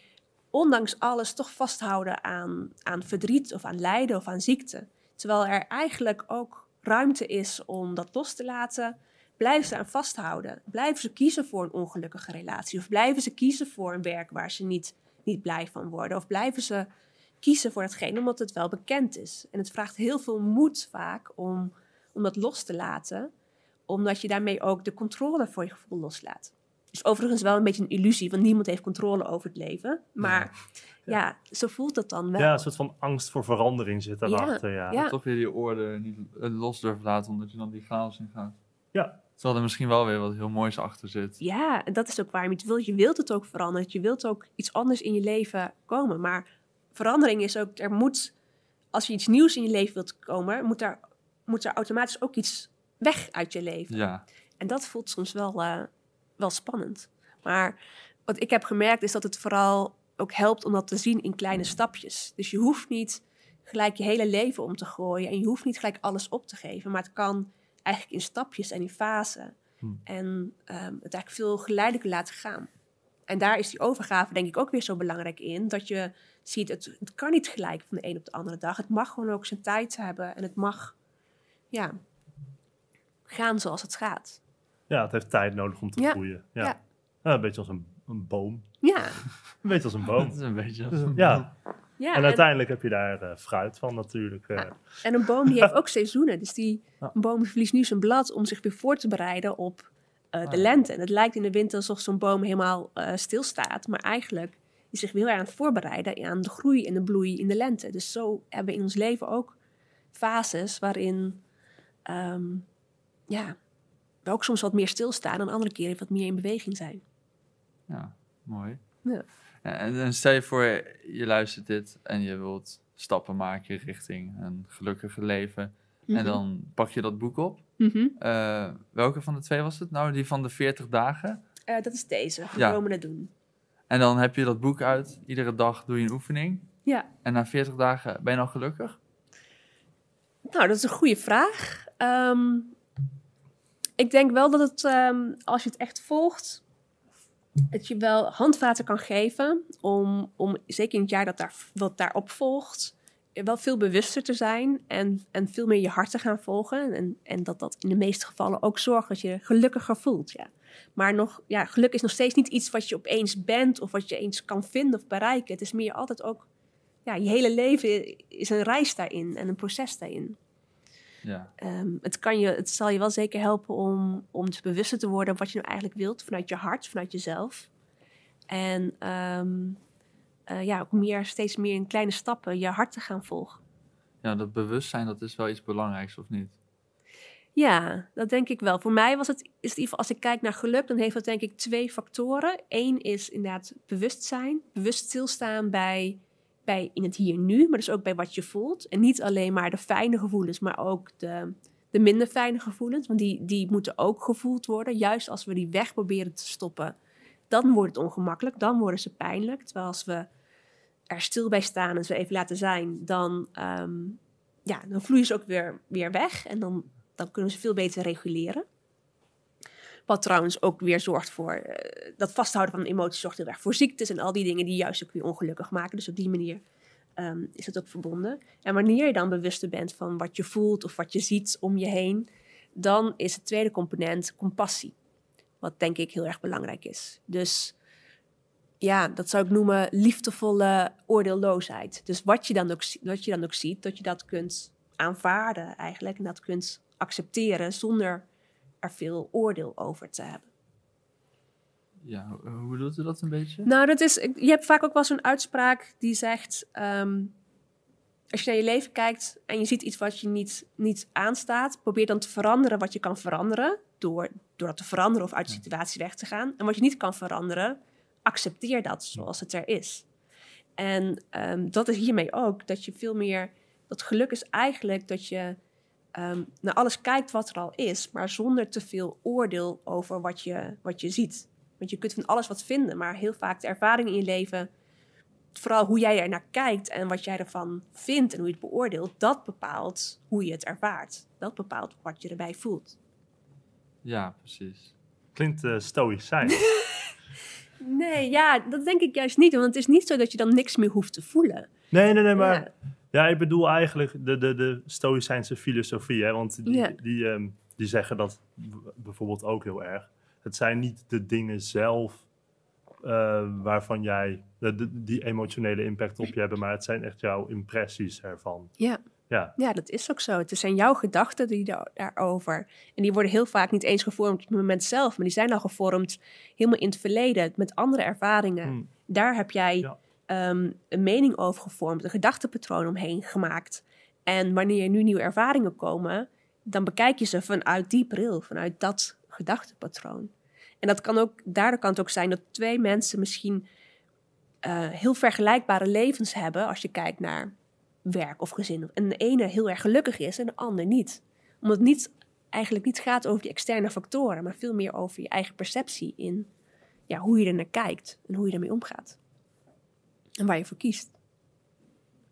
ondanks alles toch vasthouden aan, aan verdriet of aan lijden of aan ziekte. Terwijl er eigenlijk ook ruimte is om dat los te laten blijven ze aan vasthouden. Blijven ze kiezen voor een ongelukkige relatie. Of blijven ze kiezen voor een werk waar ze niet, niet blij van worden. Of blijven ze kiezen voor datgene omdat het wel bekend is. En het vraagt heel veel moed vaak om, om dat los te laten. Omdat je daarmee ook de controle voor je gevoel loslaat. Is overigens wel een beetje een illusie, want niemand heeft controle over het leven. Maar ja, zo voelt dat dan wel. Ja, een soort van angst voor verandering zit daarachter. Ja, ja. ja. Toch weer die orde niet eh, los durven laten, omdat je dan die chaos in gaat. Ja, Terwijl er misschien wel weer wat heel moois achter zit. Ja, en dat is ook waar je wilt. Je wilt het ook veranderen. Je wilt ook iets anders in je leven komen. Maar verandering is ook, er moet, als je iets nieuws in je leven wilt komen, moet er moet er automatisch ook iets weg uit je leven. Ja. En dat voelt soms wel, eh, wel spannend. Maar wat ik heb gemerkt is dat het vooral ook helpt om dat te zien in kleine stapjes. Dus je hoeft niet gelijk je hele leven om te gooien en je hoeft niet gelijk alles op te geven, maar het kan eigenlijk in stapjes en in fasen. Hm. En ehm, het eigenlijk veel geleidelijker laten gaan. En daar is die overgave denk ik ook weer zo belangrijk in. Dat je ziet, het, kan niet gelijk van de een op de andere dag. Het mag gewoon ook zijn tijd hebben. En het mag ja, gaan zoals het gaat. Ja, het heeft tijd nodig om te groeien. Ja. ja. een beetje als een, een boom. Ja. een beetje als een boom. Dat is een beetje dus ja. boom. Ja, en uiteindelijk heb je daar eh, fruit van natuurlijk. Eh. Ah, en een boom die heeft ook seizoenen. Dus die een boom verliest nu zijn blad om zich weer voor te bereiden op eh, de ah, lente. En het lijkt in de winter alsof zo'n boom helemaal stilstaat. Maar eigenlijk is zich weer aan het voorbereiden aan de groei en de bloei in de lente. Dus zo hebben we in ons leven ook fases waarin ehm, ja, we ook soms wat meer stilstaan. En andere keren wat meer in beweging zijn. Ja, mooi. Ja. Eh, en, stel je voor, je luistert dit en je wilt stappen maken richting een gelukkiger leven. En mhm. dan pak je dat boek op. Mhm. Eh, welke van de twee was het? Nou, die van de 40 dagen. Eh, dat is deze, om ja. doen. En dan heb je dat boek uit. Iedere dag doe je een oefening. Ja. En na 40 dagen ben je al nou gelukkig? Nou, dat is een goede vraag. Ehm, ik denk wel dat het, ehm, als je het echt volgt, dat je wel handvaten kan geven om, om zeker in het jaar dat daar, wat daarop volgt, wel veel bewuster te zijn en, en veel meer je hart te gaan volgen. En, en dat dat in de meeste gevallen ook zorgt dat je, je gelukkiger voelt. Ja. Maar nog, ja, geluk is nog steeds niet iets wat je opeens bent of wat je eens kan vinden of bereiken. Het is meer altijd ook, ja, je hele leven is een reis daarin en een proces daarin. Ja. Ehm, het, kan je, het zal je wel zeker helpen om, om te bewuster te worden wat je nou eigenlijk wilt vanuit je hart, vanuit jezelf. En ehm, eh, ja, ook meer, steeds meer in kleine stappen je hart te gaan volgen. Ja, dat bewustzijn, dat is wel iets belangrijks, of niet? Ja, dat denk ik wel. Voor mij was het, is in ieder geval, als ik kijk naar geluk, dan heeft dat denk ik twee factoren. Eén is inderdaad bewustzijn, bewust stilstaan bij bij in het hier nu, maar dus ook bij wat je voelt. En niet alleen maar de fijne gevoelens, maar ook de, de minder fijne gevoelens. Want die, die moeten ook gevoeld worden. Juist als we die weg proberen te stoppen, dan wordt het ongemakkelijk, dan worden ze pijnlijk. Terwijl als we er stil bij staan en ze even laten zijn, dan, ehm, ja, dan vloeien ze ook weer, weer weg. En dan, dan kunnen ze veel beter reguleren. Wat trouwens ook weer zorgt voor uh, dat vasthouden van emoties, zorgt heel erg voor ziektes en al die dingen die juist ook weer ongelukkig maken. Dus op die manier ehm, is het ook verbonden. En wanneer je dan bewuster bent van wat je voelt of wat je ziet om je heen, dan is het tweede component compassie. Wat denk ik heel erg belangrijk is. Dus ja, dat zou ik noemen liefdevolle oordeelloosheid. Dus wat je dan ook, wat je dan ook ziet, dat je dat kunt aanvaarden eigenlijk en dat kunt accepteren zonder veel oordeel over te hebben. Ja, eh, hoe bedoelt u dat een beetje? Nou, dat is, je hebt vaak ook wel zo'n uitspraak die zegt: ehm, als je naar je leven kijkt en je ziet iets wat je niet, niet aanstaat, probeer dan te veranderen wat je kan veranderen door, door dat te veranderen of uit de situatie weg te gaan. En wat je niet kan veranderen, accepteer dat zoals het er is. En ehm, dat is hiermee ook dat je veel meer. Dat geluk is eigenlijk dat je um, ehm, naar nou, alles kijkt wat er al is, maar zonder te veel oordeel over wat je, wat je ziet. Want je kunt van alles wat vinden, maar heel vaak de ervaring in je leven, vooral hoe jij er naar kijkt en wat jij ervan vindt en hoe je het beoordeelt, dat bepaalt hoe je het ervaart. Dat bepaalt wat je erbij voelt. Ja, precies. Klinkt uh, nee, ja, dat denk ik juist niet. Want het is niet zo dat je dan niks meer hoeft te voelen. Nee, nee, nee, maar ja, ik bedoel eigenlijk de, de, de Stoïcijnse filosofie. Hè? Want die, die, ehm, die zeggen dat bijvoorbeeld ook heel erg. Het zijn niet de dingen zelf ehm, waarvan jij de, die emotionele impact op je hebben, maar het zijn echt jouw impressies ervan. Ja. Ja. ja, dat is ook zo. Het zijn jouw gedachten die daarover. En die worden heel vaak niet eens gevormd op het moment zelf, maar die zijn al gevormd helemaal in het verleden, met andere ervaringen. Hmm. Daar heb jij Ehm, een mening overgevormd, gevormd, een gedachtepatroon omheen gemaakt. En wanneer je nu nieuwe ervaringen komen, dan bekijk je ze vanuit die bril, vanuit dat gedachtepatroon. En dat kan ook, daardoor kan het ook zijn dat twee mensen misschien eh, heel vergelijkbare levens hebben als je kijkt naar werk of gezin. En de ene heel erg gelukkig is en de ander niet. Omdat het niet, eigenlijk niet gaat over die externe factoren, maar veel meer over je eigen perceptie in ja, hoe je er naar kijkt en hoe je daarmee omgaat. En waar je voor kiest.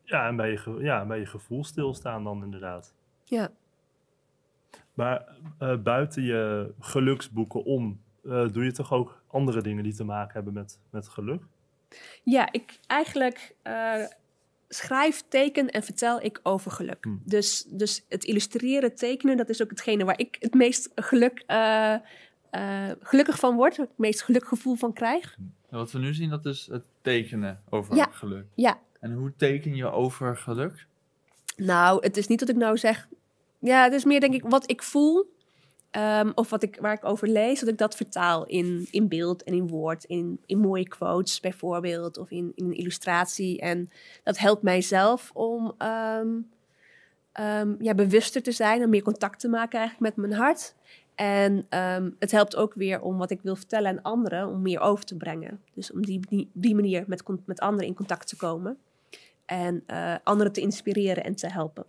Ja, en bij je, ja, bij je gevoel stilstaan dan inderdaad. Ja. Maar eh, buiten je geluksboeken om, eh, doe je toch ook andere dingen die te maken hebben met, met geluk? Ja, ik eigenlijk eh, schrijf, teken en vertel ik over geluk. Hmm. Dus, dus het illustreren, tekenen, dat is ook hetgene waar ik het meest geluk, gelukkig van word, het meest gelukgevoel van krijg. Hmm. En wat we nu zien, dat is het tekenen over geluk. Ja. En hoe teken je over geluk? Nou, het is niet dat ik nou zeg. Ja, het is meer denk ik wat ik voel. Ehm, of wat ik, waar ik over lees, dat ik dat vertaal in, in beeld en in woord, in, in mooie quotes bijvoorbeeld, of in, in een illustratie. En dat helpt mijzelf om ehm, ehm, ja, bewuster te zijn en meer contact te maken eigenlijk met mijn hart. En ehm, het helpt ook weer om wat ik wil vertellen aan anderen, om meer over te brengen. Dus om die, die manier met, met anderen in contact te komen. En eh, anderen te inspireren en te helpen.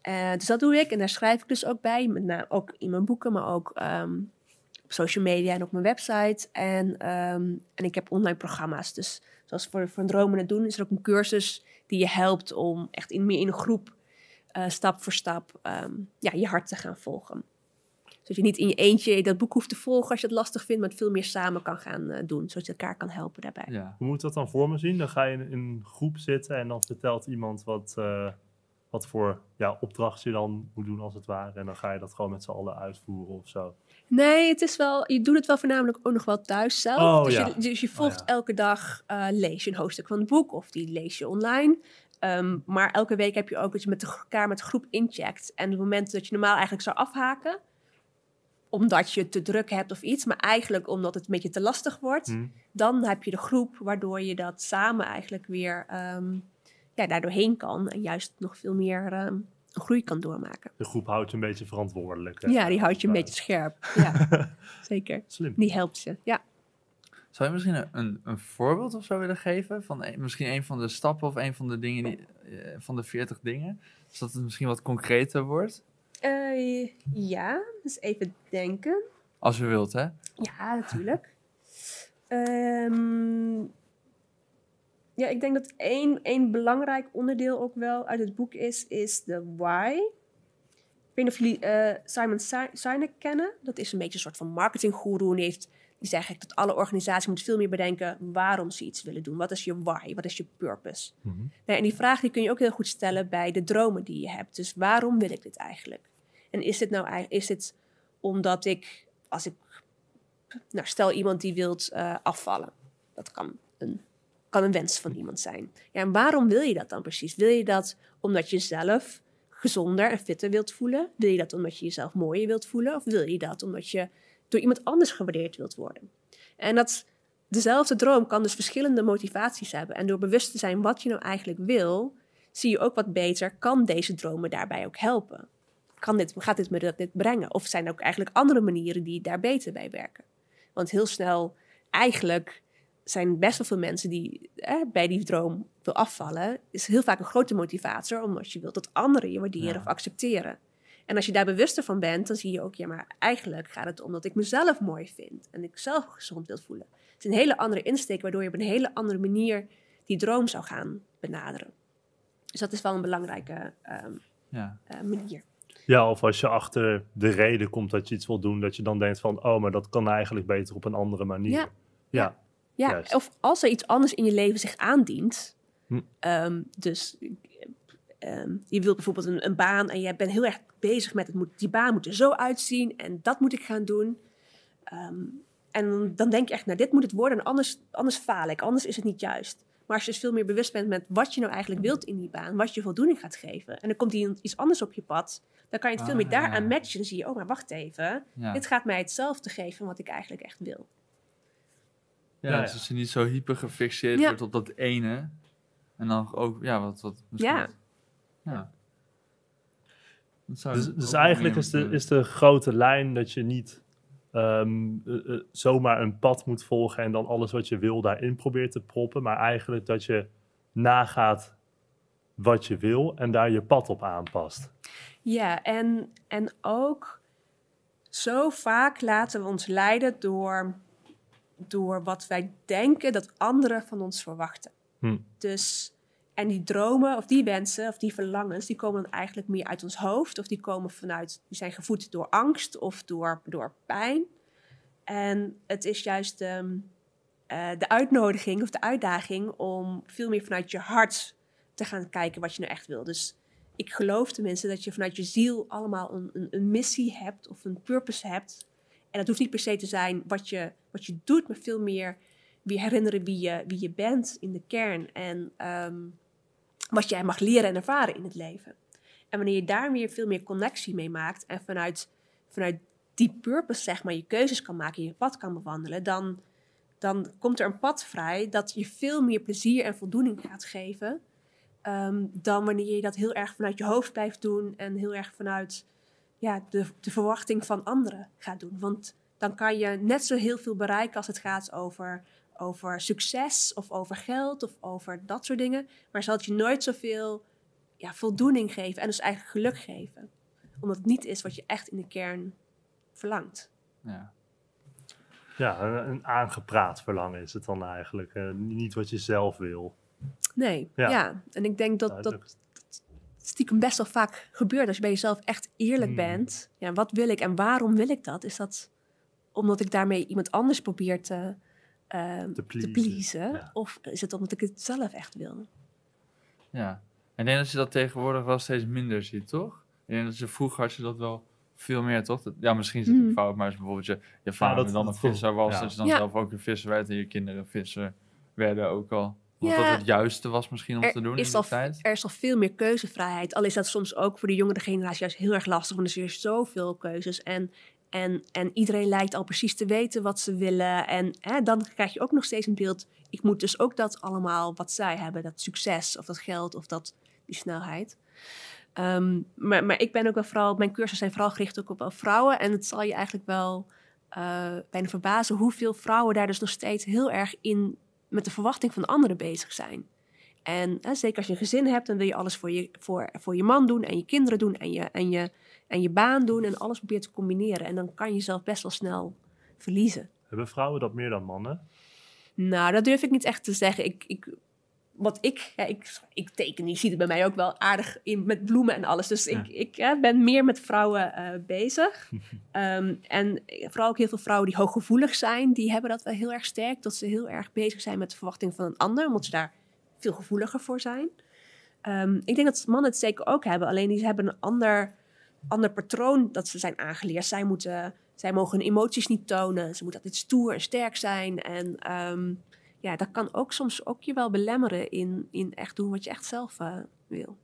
Eh, dus dat doe ik en daar schrijf ik dus ook bij. Met name ook in mijn boeken, maar ook ehm, op social media en op mijn website. En, ehm, en ik heb online programma's. Dus zoals voor, voor dromen het doen, is er ook een cursus die je helpt om echt in, meer in een groep, eh, stap voor stap, ja, je hart te gaan volgen. Dat je niet in je eentje dat boek hoeft te volgen als je het lastig vindt, maar het veel meer samen kan gaan eh, doen, zodat je elkaar kan helpen daarbij. Ja. Hoe moet dat dan voor me zien? Dan ga je in een groep zitten en dan vertelt iemand wat, eh, wat voor ja, opdracht je dan moet doen als het ware. En dan ga je dat gewoon met z'n allen uitvoeren of zo. Nee, het is wel, je doet het wel voornamelijk ook nog wel thuis zelf. Oh, dus, je, dus je, oh, volgt elke dag, eh, lees je een hoofdstuk van het boek of die lees je online. Ehm, maar elke week heb je ook dat je met elkaar met groep incheckt. En op het moment dat je normaal eigenlijk zou afhaken, omdat je te druk hebt of iets, maar eigenlijk omdat het een beetje te lastig wordt. Hmm. Dan heb je de groep waardoor je dat samen eigenlijk weer um, ja, daardoor heen kan en juist nog veel meer ehm, groei kan doormaken. De groep houdt je een beetje verantwoordelijk. Ja, die houdt je een beetje scherp. Ja, zeker. Slim. Die helpt je, ja. Zou je misschien een, een voorbeeld of zo willen geven? Van misschien een van de stappen of een van de dingen die, eh, van de 40 dingen? Zodat het misschien wat concreter wordt? Eh, ja, dus even denken. Als je wilt, hè? Ja, natuurlijk. Ehm, ja, ik denk dat één, één belangrijk onderdeel ook wel uit het boek is, is de why. Ik weet niet of jullie eh, Simon Sinek kennen. Dat is een beetje een soort van marketinggoeroe. En heeft, die zegt eigenlijk dat alle organisaties moeten veel meer bedenken waarom ze iets willen doen. Wat is je why? Wat is je purpose? Mm en die vraag die kun je ook heel goed stellen bij de dromen die je hebt. Dus waarom wil ik dit eigenlijk? En is dit nou eigenlijk, is dit omdat ik, als ik, nou stel iemand die wilt eh, afvallen, dat kan een, kan een wens van iemand zijn. Ja, en waarom wil je dat dan precies? Wil je dat omdat je zelf gezonder en fitter wilt voelen? Wil je dat omdat je jezelf mooier wilt voelen? Of wil je dat omdat je door iemand anders gewaardeerd wilt worden? En dat dezelfde droom kan dus verschillende motivaties hebben. En door bewust te zijn wat je nou eigenlijk wil, zie je ook wat beter kan deze dromen daarbij ook helpen kan dit, gaat dit me dat dit brengen? Of zijn er ook eigenlijk andere manieren die daar beter bij werken? Want heel snel, eigenlijk zijn best wel veel mensen die bij die droom wil afvallen, is heel vaak een grote motivator, omdat je wilt dat anderen je waarderen of accepteren. En als je daar bewuster van bent, dan zie je ook, ja, maar eigenlijk gaat het om dat ik mezelf mooi vind en ik zelf gezond wil voelen. Het is een hele andere insteek, waardoor je op een hele andere manier die droom zou gaan benaderen. Dus dat is wel een belangrijke ehm, ja. Eh, manier. Ja, of als je achter de reden komt dat je iets wil doen, dat je dan denkt van, oh, maar dat kan eigenlijk beter op een andere manier. Ja, ja. ja. of als er iets anders in je leven zich aandient. Hm. Ehm, dus ehm, je wilt bijvoorbeeld een, een, baan en jij bent heel erg bezig met, het moet, die baan moet er zo uitzien en dat moet ik gaan doen. Ehm, en dan denk je echt, nou dit moet het worden, anders, anders faal ik, anders is het niet juist. Maar als je dus veel meer bewust bent met wat je nou eigenlijk wilt in die baan, wat je voldoening gaat geven, en dan komt iets anders op je pad, dan kan je het veel meer ah. daaraan matchen. zie je, oh, maar wacht even. Dit gaat mij hetzelfde geven wat ik eigenlijk echt wil. Ja, dus als je niet zo hyper gefixeerd wordt op dat ene. En dan ook, ja, wat... wat ja. ja. Dus, dus eigenlijk is de, is de grote lijn dat je niet ehm, eh, eh, zomaar een pad moet volgen en dan alles wat je wil daarin probeert te proppen. Maar eigenlijk dat je nagaat wat je wil en daar je pad op aanpast. Ja, en, en ook zo vaak laten we ons leiden door, door wat wij denken dat anderen van ons verwachten. Hm. Dus, en die dromen of die wensen of die verlangens, die komen dan eigenlijk meer uit ons hoofd of die komen vanuit, die zijn gevoed door angst of door, door pijn. En het is juist ehm, eh, de uitnodiging of de uitdaging om veel meer vanuit je hart te gaan kijken wat je nou echt wil. Dus ik geloof tenminste dat je vanuit je ziel allemaal een, een, missie hebt of een purpose hebt. En dat hoeft niet per se te zijn wat je, wat je doet, maar veel meer weer herinneren wie je, wie je bent in de kern. En ehm, wat jij mag leren en ervaren in het leven. En wanneer je daar meer, veel meer connectie mee maakt en vanuit, vanuit die purpose, zeg maar, je keuzes kan maken, je pad kan bewandelen, dan, dan komt er een pad vrij dat je veel meer plezier en voldoening gaat geven Ehm, dan wanneer je dat heel erg vanuit je hoofd blijft doen en heel erg vanuit ja, de, de, verwachting van anderen gaat doen. Want dan kan je net zo heel veel bereiken als het gaat over, over succes of over geld of over dat soort dingen. Maar zal het je nooit zoveel ja, voldoening geven en dus eigenlijk geluk geven. Omdat het niet is wat je echt in de kern verlangt. Ja. Ja, een aangepraat verlangen is het dan eigenlijk. Eh, niet wat je zelf wil. Nee, ja. En ik denk dat, dat stiekem best wel vaak gebeurt als je bij jezelf echt eerlijk hmm. bent. Ja, wat wil ik en waarom wil ik dat? Is dat omdat ik daarmee iemand anders probeer te, uh, te pleasen? Of is het omdat ik het zelf echt wil? Ja, en ik denk dat je dat tegenwoordig wel steeds minder ziet, toch? Ik denk dat ze vroeger had je dat wel veel meer, toch? ja, misschien is het een hmm. fout, maar als bijvoorbeeld je, je vader dan een visser was, ja. dat je dan zelf ook een visser werd en je kinderen visser werden ook al. Of ja, dat het juiste was misschien om te doen al, tijd? Er is al veel meer keuzevrijheid. Al is dat soms ook voor de jongere generatie juist heel erg lastig. Want er zijn zoveel keuzes en... En, en iedereen lijkt al precies te weten wat ze willen. En hè, dan krijg je ook nog steeds een beeld. Ik moet dus ook dat allemaal wat zij hebben. Dat succes of dat geld of dat, die snelheid. Ehm, maar, maar ik ben ook wel vooral, mijn cursussen zijn vooral gericht ook op vrouwen. En het zal je eigenlijk wel eh, bijna verbazen hoeveel vrouwen daar dus nog steeds heel erg in met de verwachting van anderen bezig zijn. En hè, zeker als je een gezin hebt, dan wil je alles voor je, voor, voor je man doen en je kinderen doen en je, en, je, en je baan doen en alles probeert te combineren. En dan kan je jezelf best wel snel verliezen. Hebben vrouwen dat meer dan mannen? Nou, dat durf ik niet echt te zeggen. Ik, ik wat ik, ik, ik teken, je ziet het bij mij ook wel aardig in, met bloemen en alles. Dus ik, ik ben meer met vrouwen eh, bezig. Ehm, en vooral ook heel veel vrouwen die hooggevoelig zijn, die hebben dat wel heel erg sterk. Dat ze heel erg bezig zijn met de verwachting van een ander, omdat ze daar veel gevoeliger voor zijn. Ehm, ik denk dat mannen het zeker ook hebben, alleen die hebben een ander, ander patroon dat ze zijn aangeleerd. Zij, moeten, zij mogen hun emoties niet tonen, ze moeten altijd stoer en sterk zijn. En. Ehm, ja, dat kan ook soms ook je wel belemmeren in, in echt doen wat je echt zelf eh, wil.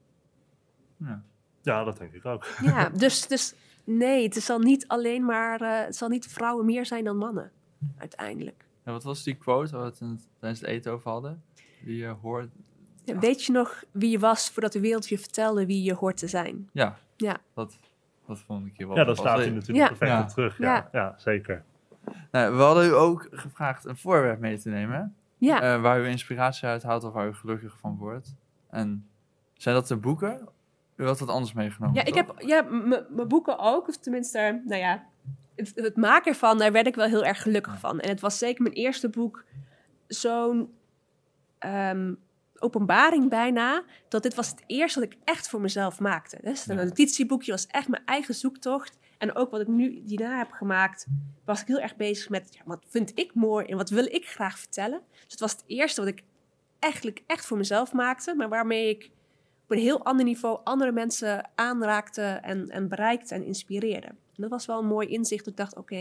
Ja. ja. dat denk ik ook. Ja, dus, dus nee, het zal niet alleen maar, eh, het zal niet vrouwen meer zijn dan mannen, uiteindelijk. En wat was die quote waar we het tijdens het eten over hadden? Die je hoort... Ja, weet je nog wie je was voordat de wereld je vertelde wie je hoort te zijn? Ja, ja. Dat, dat vond ik je wel Ja, dat staat hij natuurlijk perfect terug. Ja, ja. zeker. Nou, we hadden u ook gevraagd een voorwerp mee te nemen. Eh, waar u inspiratie uit haalt of waar u gelukkig van wordt. En zijn dat de boeken? U had wat anders meegenomen. Ja, ik heb ja, mijn boeken ook. Of tenminste, nou ja, het, het, maken ervan, daar werd ik wel heel erg gelukkig van. En het was zeker mijn eerste boek zo'n ehm, openbaring bijna. Dat dit was het eerste dat ik echt voor mezelf maakte. Dus een notitieboekje was echt mijn eigen zoektocht. En ook wat ik nu hierna heb gemaakt, was ik heel erg bezig met wat vind ik mooi en wat wil ik graag vertellen. Dus het was het eerste wat ik eigenlijk echt voor mezelf maakte, maar waarmee ik op een heel ander niveau andere mensen aanraakte en, en bereikte en inspireerde. En dat was wel een mooi inzicht. Ik dacht, oké,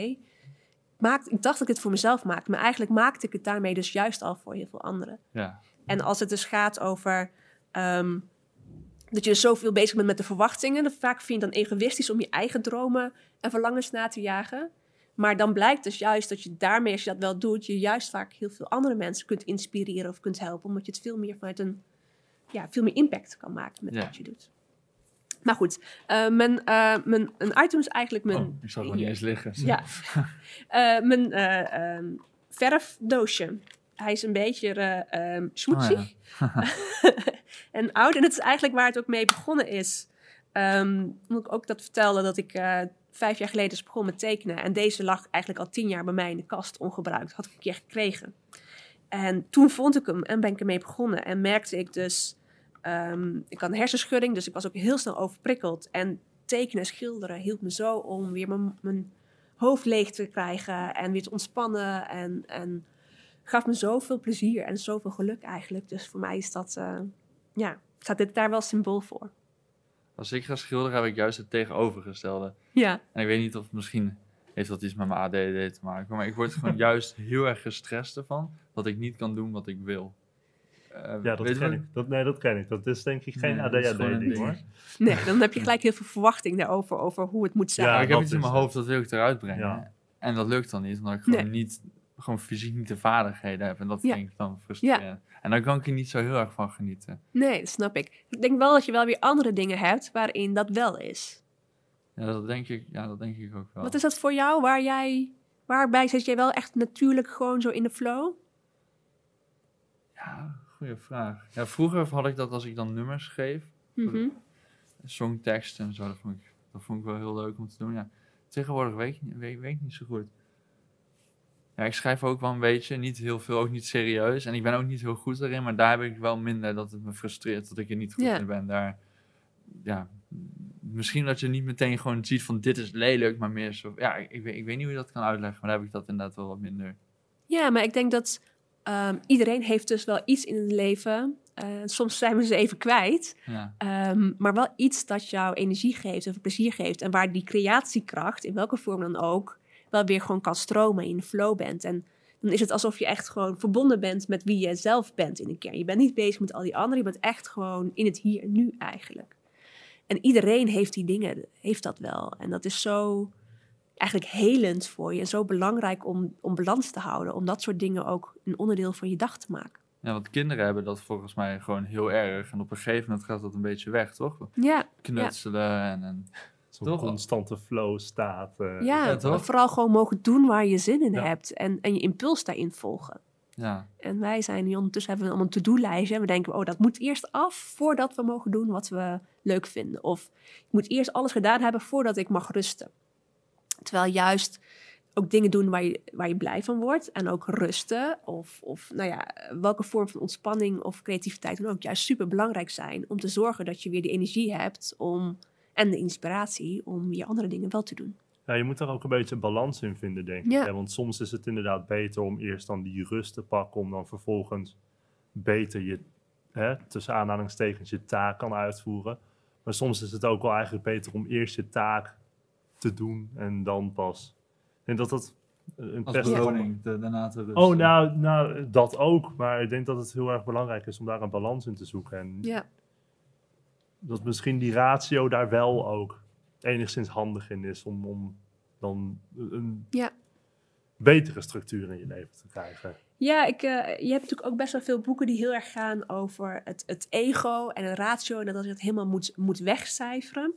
ik dacht dat ik het voor mezelf maakte, maar eigenlijk maakte ik het daarmee dus juist al voor heel veel anderen. Ja. En als het dus gaat over ehm, dat je zoveel bezig bent met de verwachtingen. vaak vind je dan egoïstisch om je eigen dromen en verlangens na te jagen. Maar dan blijkt dus juist dat je daarmee, als je dat wel doet, je juist vaak heel veel andere mensen kunt inspireren of kunt helpen. Omdat je het veel meer vanuit een, ja, veel meer impact kan maken met wat je doet. Maar goed, eh, mijn, uh, mijn een item is eigenlijk mijn. Oh, ik zal gewoon niet eens liggen. Ja. Eh, mijn ehm, verfdoosje hij is een beetje uh, en oud. En dat is eigenlijk waar het ook mee begonnen is. Um, ehm, moet ik ook dat vertellen dat ik eh, vijf jaar geleden is dus begonnen met tekenen. En deze lag eigenlijk al tien jaar bij mij in de kast ongebruikt. Had ik een keer gekregen. En toen vond ik hem en ben ik ermee begonnen. En merkte ik dus, ehm, ik had een hersenschudding, dus ik was ook heel snel overprikkeld. En tekenen en schilderen hielp me zo om weer mijn, mijn hoofd leeg te krijgen en weer te ontspannen. En, en gaf me zoveel plezier en zoveel geluk eigenlijk. Dus voor mij is dat, eh, ja, staat dit daar wel symbool voor. Als ik ga schilderen heb ik juist het tegenovergestelde. Ja. En ik weet niet of misschien heeft dat iets met mijn ADD te maken. Maar ik word gewoon juist heel erg gestrest ervan dat ik niet kan doen wat ik wil. Eh, ja, dat ken ik. Dat, nee, dat ken ik. Dat is denk ik geen ADD. hoor. Nee, dan heb je gelijk heel veel verwachting daarover, over hoe het moet zijn. Ja, ik heb iets in mijn hoofd, dat wil ik eruit brengen. Ja. En dat lukt dan niet, omdat ik gewoon niet gewoon fysiek niet de vaardigheden heb. En dat ja. vind ik dan frustrerend. En daar kan ik er niet zo heel erg van genieten. Nee, dat snap ik. Ik denk wel dat je wel weer andere dingen hebt waarin dat wel is. Ja, dat denk ik, ja, dat denk ik ook wel. Wat is dat voor jou? Waar jij, waarbij zit jij wel echt natuurlijk gewoon zo in de flow? Ja, goede vraag. Ja, vroeger had ik dat als ik dan nummers geef. Mm Songteksten en zo. Dat vond, ik, dat vond ik wel heel leuk om te doen. Ja, tegenwoordig weet ik, weet, weet ik niet zo goed ja, ik schrijf ook wel een beetje, niet heel veel, ook niet serieus. En ik ben ook niet heel goed daarin, maar daar heb ik wel minder dat het me frustreert dat ik er niet goed in ben. Daar, ja, misschien dat je niet meteen gewoon ziet van dit is lelijk, maar meer zo. Ja, ik, weet, ik weet niet hoe je dat kan uitleggen, maar daar heb ik dat inderdaad wel wat minder. Ja, maar ik denk dat ehm, iedereen heeft dus wel iets in het leven. Eh, soms zijn we ze even kwijt, ja. Ehm, maar wel iets dat jou energie geeft of plezier geeft. En waar die creatiekracht, in welke vorm dan ook, wel weer gewoon kan stromen, in flow bent. En dan is het alsof je echt gewoon verbonden bent met wie je zelf bent in een kern. Je bent niet bezig met al die anderen, je bent echt gewoon in het hier nu eigenlijk. En iedereen heeft die dingen, heeft dat wel. En dat is zo eigenlijk helend voor je en zo belangrijk om, om balans te houden. Om dat soort dingen ook een onderdeel van je dag te maken. Ja, want kinderen hebben dat volgens mij gewoon heel erg. En op een gegeven moment gaat dat een beetje weg, toch? Knutselen ja. en, en zo'n constante flow staat. Uh, ja, vooral gewoon mogen doen waar je zin in hebt en, en je impuls daarin volgen. Ja. En wij zijn hier ondertussen hebben we allemaal een to-do-lijstje en we denken, oh, dat moet eerst af voordat we mogen doen wat we leuk vinden. Of ik moet eerst alles gedaan hebben voordat ik mag rusten. Terwijl juist ook dingen doen waar je, waar je blij van wordt. En ook rusten. Of, of nou ja, welke vorm van ontspanning of creativiteit dan ook juist super belangrijk zijn. Om te zorgen dat je weer die energie hebt om en de inspiratie om je andere dingen wel te doen. Ja, je moet daar ook een beetje een balans in vinden, denk ik. Want soms is het inderdaad beter om eerst dan die rust te pakken, om dan vervolgens beter je, hè, tussen aanhalingstekens, je taak kan uitvoeren. Maar soms is het ook wel eigenlijk beter om eerst je taak te doen en dan pas. En dat dat een beloning daarna te rusten. Oh, nou, nou, dat ook. Maar ik denk dat het heel erg belangrijk is om daar een balans in te zoeken. En ja dat misschien die ratio daar wel ook enigszins handig in is om, om dan een ja. betere structuur in je leven te krijgen. Ja, ik, eh, je hebt natuurlijk ook best wel veel boeken die heel erg gaan over het, het ego en een ratio en dat je dat helemaal moet, moet wegcijferen.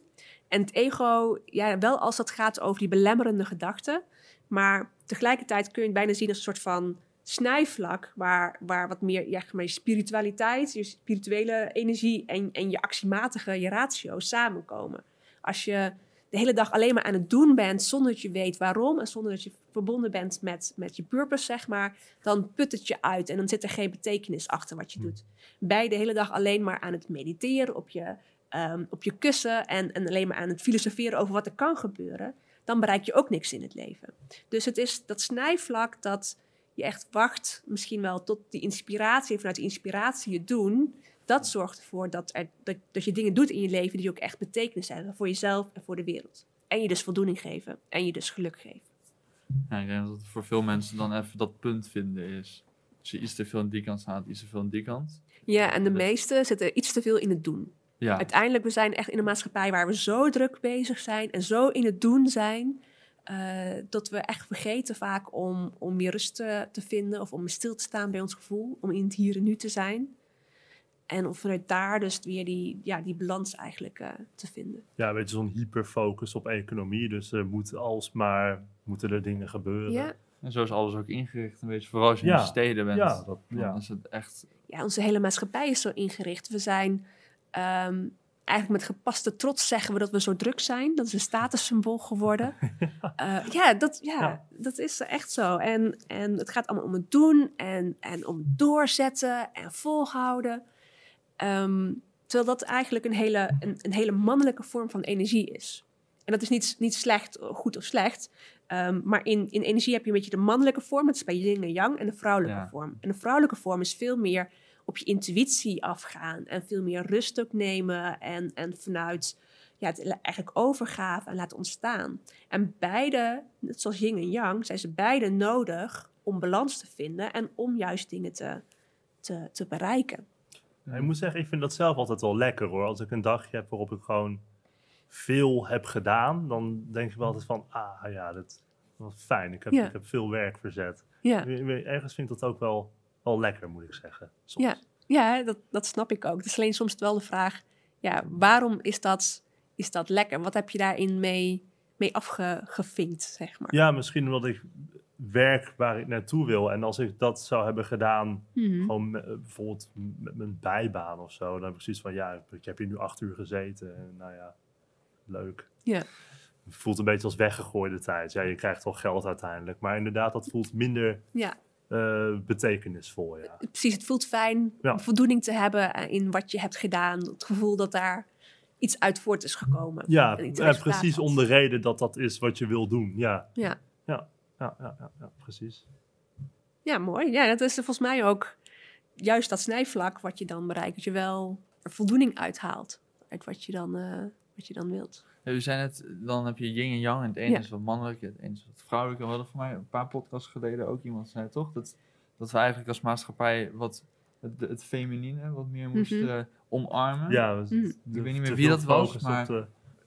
En het ego, ja, wel als dat gaat over die belemmerende gedachten, maar tegelijkertijd kun je het bijna zien als een soort van snijvlak waar, waar wat meer ja, je spiritualiteit, je spirituele energie en, en je actiematige, je ratio samenkomen. Als je de hele dag alleen maar aan het doen bent zonder dat je weet waarom en zonder dat je verbonden bent met, met je purpose, zeg maar, dan put het je uit en dan zit er geen betekenis achter wat je hm. doet. Bij de hele dag alleen maar aan het mediteren op je, ehm, op je kussen en, en alleen maar aan het filosoferen over wat er kan gebeuren, dan bereik je ook niks in het leven. Dus het is dat snijvlak dat je echt wacht misschien wel tot die inspiratie, en vanuit die inspiratie je doen, dat zorgt ervoor dat, er, dat, dat, je dingen doet in je leven die ook echt betekenis hebben voor jezelf en voor de wereld. En je dus voldoening geven en je dus geluk geven. Ja, ik denk dat het voor veel mensen dan even dat punt vinden is. Als je iets te veel aan die kant staat, iets te veel aan die kant. Ja, en de meesten zitten iets te veel in het doen. Ja. Uiteindelijk, we zijn echt in een maatschappij waar we zo druk bezig zijn en zo in het doen zijn, eh, dat we echt vergeten vaak om, om meer rust te, te, vinden of om stil te staan bij ons gevoel, om in het hier en nu te zijn. En om vanuit daar dus weer die, ja, die balans eigenlijk eh, te vinden. Ja, weet je, zo'n hyperfocus op economie. Dus er moeten alsmaar moeten er dingen gebeuren. Ja. En zo is alles ook ingericht, een beetje, vooral als je in de steden bent. Ja, dat ja. is het echt... Ja, onze hele maatschappij is zo ingericht. We zijn... Ehm, eigenlijk met gepaste trots zeggen we dat we zo druk zijn. Dat is een statussymbool geworden. ja, eh, ja dat, ja, dat is echt zo. En, en het gaat allemaal om het doen en, en om doorzetten en volhouden. Ehm, terwijl dat eigenlijk een hele, een, hele mannelijke vorm van energie is. En dat is niet, niet slecht, goed of slecht. Ehm, maar in, in energie heb je een beetje de mannelijke vorm. het is bij yin en yang. En de vrouwelijke vorm. En de vrouwelijke vorm is veel meer op je intuïtie afgaan en veel meer rust ook nemen en, en vanuit ja, het eigenlijk overgaan en laten ontstaan. En beide, net zoals yin en yang, zijn ze beide nodig om balans te vinden en om juist dingen te, te, te bereiken. Nou, ik moet zeggen, ik vind dat zelf altijd wel lekker hoor. Als ik een dagje heb waarop ik gewoon veel heb gedaan, dan denk ik wel altijd van, ah ja, dat was fijn. Ik heb, ik heb veel werk verzet. Ja. Ergens vind ik dat ook wel wel lekker, moet ik zeggen. Ja, ja dat, dat snap ik ook. Het is alleen soms wel de vraag, ja, waarom is dat, is dat lekker? Wat heb je daarin mee, mee afgevinkt, zeg maar? Ja, misschien omdat ik werk waar ik naartoe wil. En als ik dat zou hebben gedaan, mhm. gewoon eh, bijvoorbeeld met mijn bijbaan of zo, dan heb ik zoiets van, ja, ik heb hier nu acht uur gezeten. nou ja, leuk. Ja. Het voelt een beetje als weggegooide tijd. Ja, je krijgt wel geld uiteindelijk. Maar inderdaad, dat voelt minder ja uh, betekenisvol. Ja. Precies, het voelt fijn om voldoening te hebben in wat je hebt gedaan. Het gevoel dat daar iets uit voort is gekomen. Ja, eh, precies om de reden dat dat is wat je wil doen. Ja, ja. ja, ja, ja, ja precies. Ja, mooi. Ja, dat is volgens mij ook juist dat snijvlak wat je dan bereikt. Dat je wel er voldoening uithaalt uit wat je dan, eh, wat je dan wilt. We zijn het, dan heb je yin en yang. En het ene is wat mannelijk, het ene is wat vrouwelijk. En we hadden voor mij een paar podcasts geleden ook iemand zei toch dat, dat we eigenlijk als maatschappij wat het, het feminine wat meer moesten mhm. eh, omarmen. Ja, we mhm. ik weet niet meer wie dat was, maar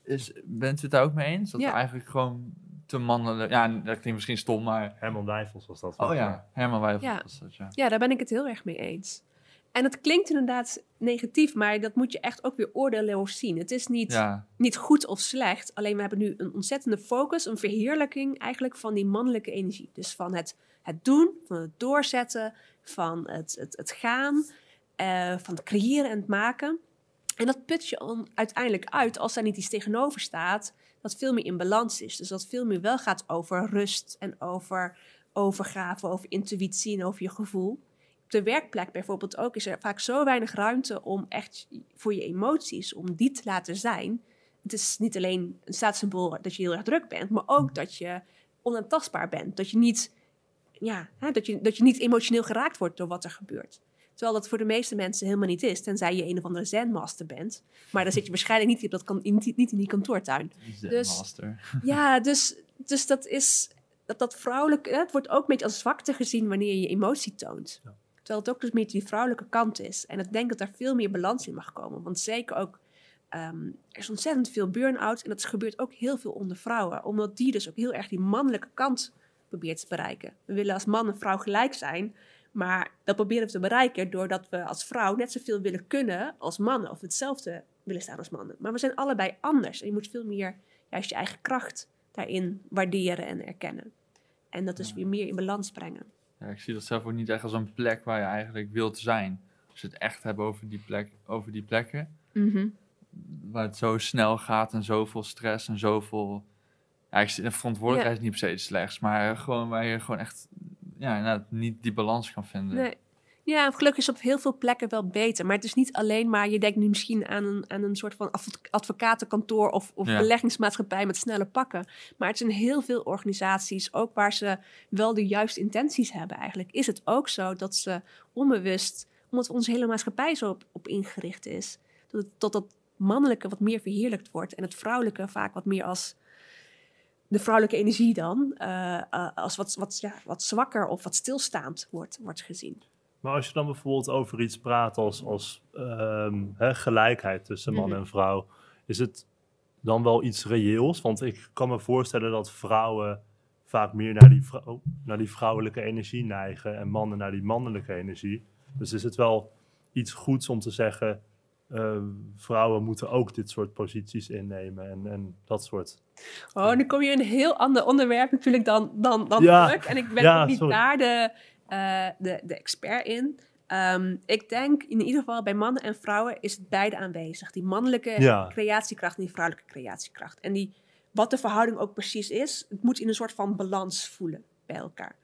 is, bent u het daar ook mee eens? Dat ja. eigenlijk gewoon te mannelijk. Ja, dat klinkt misschien stom, maar. Herman Wijfels was dat. Oh ja, Herman Wijfels was Ja. ja, daar ben ik het heel erg mee eens. En het klinkt inderdaad negatief, maar dat moet je echt ook weer of zien. Het is niet, niet goed of slecht, alleen we hebben nu een ontzettende focus, een verheerlijking eigenlijk van die mannelijke energie. Dus van het, het doen, van het doorzetten, van het, het, het gaan, eh, van het creëren en het maken. En dat put je uiteindelijk uit als daar niet iets tegenover staat, dat veel meer in balans is. Dus dat veel meer wel gaat over rust en over overgave, over intuïtie en over je gevoel de werkplek bijvoorbeeld ook is er vaak zo weinig ruimte om echt voor je emoties, om die te laten zijn. Het is niet alleen een staatssymbool dat je heel erg druk bent, maar ook mm. dat je onaantastbaar bent. Dat je niet, ja, hè, dat je, dat je niet emotioneel geraakt wordt door wat er gebeurt. Terwijl dat voor de meeste mensen helemaal niet is, tenzij je een of andere zenmaster bent. Maar dan zit je waarschijnlijk niet, op dat kan, in, niet in die kantoortuin. Dus zenmaster. Dus, ja, dus, dus dat is dat, dat vrouwelijk, het wordt ook een beetje als zwakte gezien wanneer je emotie toont. Ja dat het ook dus meer die vrouwelijke kant is. En ik denk dat daar veel meer balans in mag komen. Want zeker ook, ehm, er is ontzettend veel burn-out. En dat gebeurt ook heel veel onder vrouwen. Omdat die dus ook heel erg die mannelijke kant probeert te bereiken. We willen als man en vrouw gelijk zijn. Maar dat proberen we te bereiken doordat we als vrouw net zoveel willen kunnen als mannen. Of hetzelfde willen staan als mannen. Maar we zijn allebei anders. En je moet veel meer juist je eigen kracht daarin waarderen en erkennen. En dat dus weer meer in balans brengen. Ja, ik zie dat zelf ook niet echt als een plek waar je eigenlijk wilt zijn. Als je het echt hebben over die, plek, over die plekken. Mhm. Waar het zo snel gaat en zoveel stress en zoveel. Ja, verantwoordelijkheid de is niet per se slechts, maar gewoon waar je gewoon echt ja, niet die balans kan vinden. Nee, ja, gelukkig is op heel veel plekken wel beter. Maar het is niet alleen maar, je denkt nu misschien aan een, aan een soort van advocatenkantoor of, of beleggingsmaatschappij met snelle pakken. Maar het zijn heel veel organisaties, ook waar ze wel de juiste intenties hebben eigenlijk. Is het ook zo dat ze onbewust, omdat onze hele maatschappij zo op, op ingericht is, dat, het, dat mannelijke wat meer verheerlijkt wordt en het vrouwelijke vaak wat meer als de vrouwelijke energie dan eh, eh, als wat, wat, ja, wat zwakker of wat stilstaand wordt, wordt gezien. Maar als je dan bijvoorbeeld over iets praat als, als ehm, hè, gelijkheid tussen man mhm. en vrouw, is het dan wel iets reëels? Want ik kan me voorstellen dat vrouwen vaak meer naar die, naar die vrouwelijke energie neigen en mannen naar die mannelijke energie. Dus is het wel iets goeds om te zeggen, eh, vrouwen moeten ook dit soort posities innemen en, en dat soort. Oh, nu kom je een heel ander onderwerp natuurlijk dan, dan, dan En ik ben ja, ook niet sorry. naar de eh, de, de expert in. Ehm, ik denk in ieder geval bij mannen en vrouwen is het beide aanwezig. Die mannelijke creatiekracht en die vrouwelijke creatiekracht. En die, wat de verhouding ook precies is, het moet in een soort van balans voelen bij elkaar.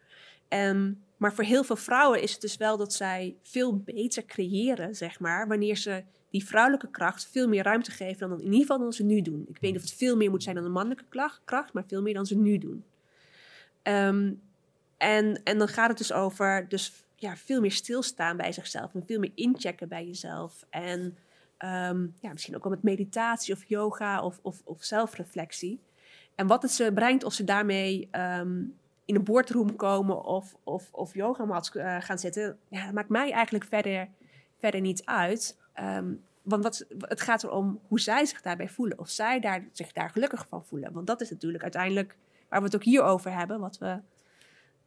Ehm, maar voor heel veel vrouwen is het dus wel dat zij veel beter creëren, zeg maar, wanneer ze die vrouwelijke kracht veel meer ruimte geven dan in ieder geval dan ze nu doen. Ik weet niet of het veel meer moet zijn dan de mannelijke kracht, maar veel meer dan ze nu doen. Ehm, en, en dan gaat het dus over dus, ja, veel meer stilstaan bij zichzelf en veel meer inchecken bij jezelf. En ehm, ja, misschien ook al met meditatie of yoga of, of, of zelfreflectie. En wat het ze brengt of ze daarmee ehm, in een boardroom komen of, of, of eh, gaan zitten, ja, maakt mij eigenlijk verder, verder niet uit. Ehm, want wat, het gaat erom hoe zij zich daarbij voelen. Of zij daar, zich daar gelukkig van voelen. Want dat is natuurlijk uiteindelijk waar we het ook hier over hebben. Wat we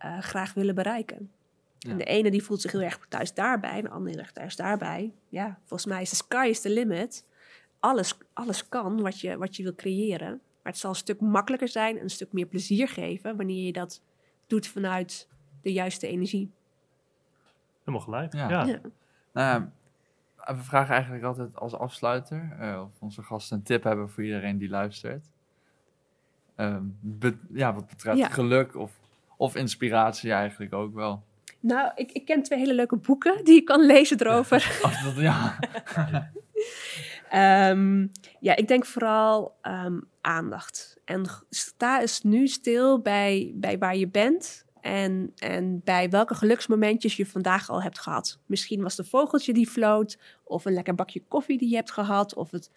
eh, graag willen bereiken. En de ene die voelt zich heel erg thuis daarbij, de andere heel erg thuis daarbij. Ja, volgens mij is de sky is the limit. Alles, alles kan wat je, wat je wil creëren. Maar het zal een stuk makkelijker zijn, een stuk meer plezier geven wanneer je dat doet vanuit de juiste energie. Helemaal gelijk. Ja. ja. Nou, we vragen eigenlijk altijd als afsluiter eh, of onze gasten een tip hebben voor iedereen die luistert. Ehm, ja, wat betreft geluk of of inspiratie eigenlijk ook wel? Nou, ik, ik ken twee hele leuke boeken die je kan lezen erover. Ja, ehm, ja. ik denk vooral ehm, aandacht. En sta eens nu stil bij, bij waar je bent en, en bij welke geluksmomentjes je vandaag al hebt gehad. Misschien was de vogeltje die floot, of een lekker bakje koffie die je hebt gehad, of, het,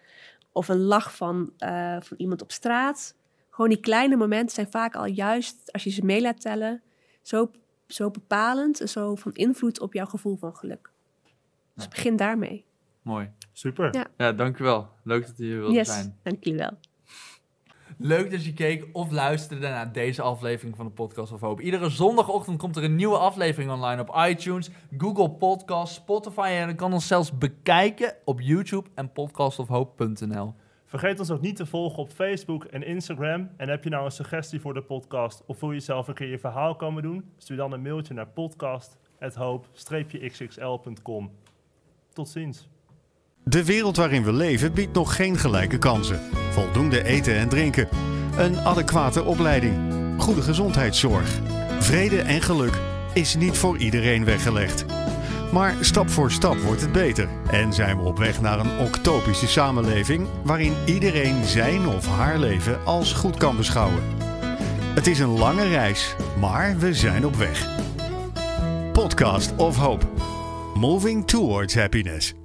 of een lach van, uh, van iemand op straat gewoon die kleine momenten zijn vaak al juist, als je ze mee laat tellen, zo, zo bepalend en zo van invloed op jouw gevoel van geluk. Dus begin daarmee. Mooi. Super. Ja, dankjewel. Leuk dat je hier wilt zijn. Yes, dankjewel. Leuk dat je keek of luisterde naar deze aflevering van de Podcast of Hoop. Iedere zondagochtend komt er een nieuwe aflevering online op iTunes, Google Podcasts, Spotify en je kan ons zelfs bekijken op YouTube en podcastofhoop.nl. Vergeet ons ook niet te volgen op Facebook en Instagram. En heb je nou een suggestie voor de podcast of wil je zelf een keer je verhaal komen doen? Stuur dan een mailtje naar podcast@hoop-xxl.com. Tot ziens. De wereld waarin we leven biedt nog geen gelijke kansen. Voldoende eten en drinken, een adequate opleiding, goede gezondheidszorg. Vrede en geluk is niet voor iedereen weggelegd. Maar stap voor stap wordt het beter. En zijn we op weg naar een octopische samenleving waarin iedereen zijn of haar leven als goed kan beschouwen. Het is een lange reis, maar we zijn op weg. Podcast of Hope. Moving towards happiness.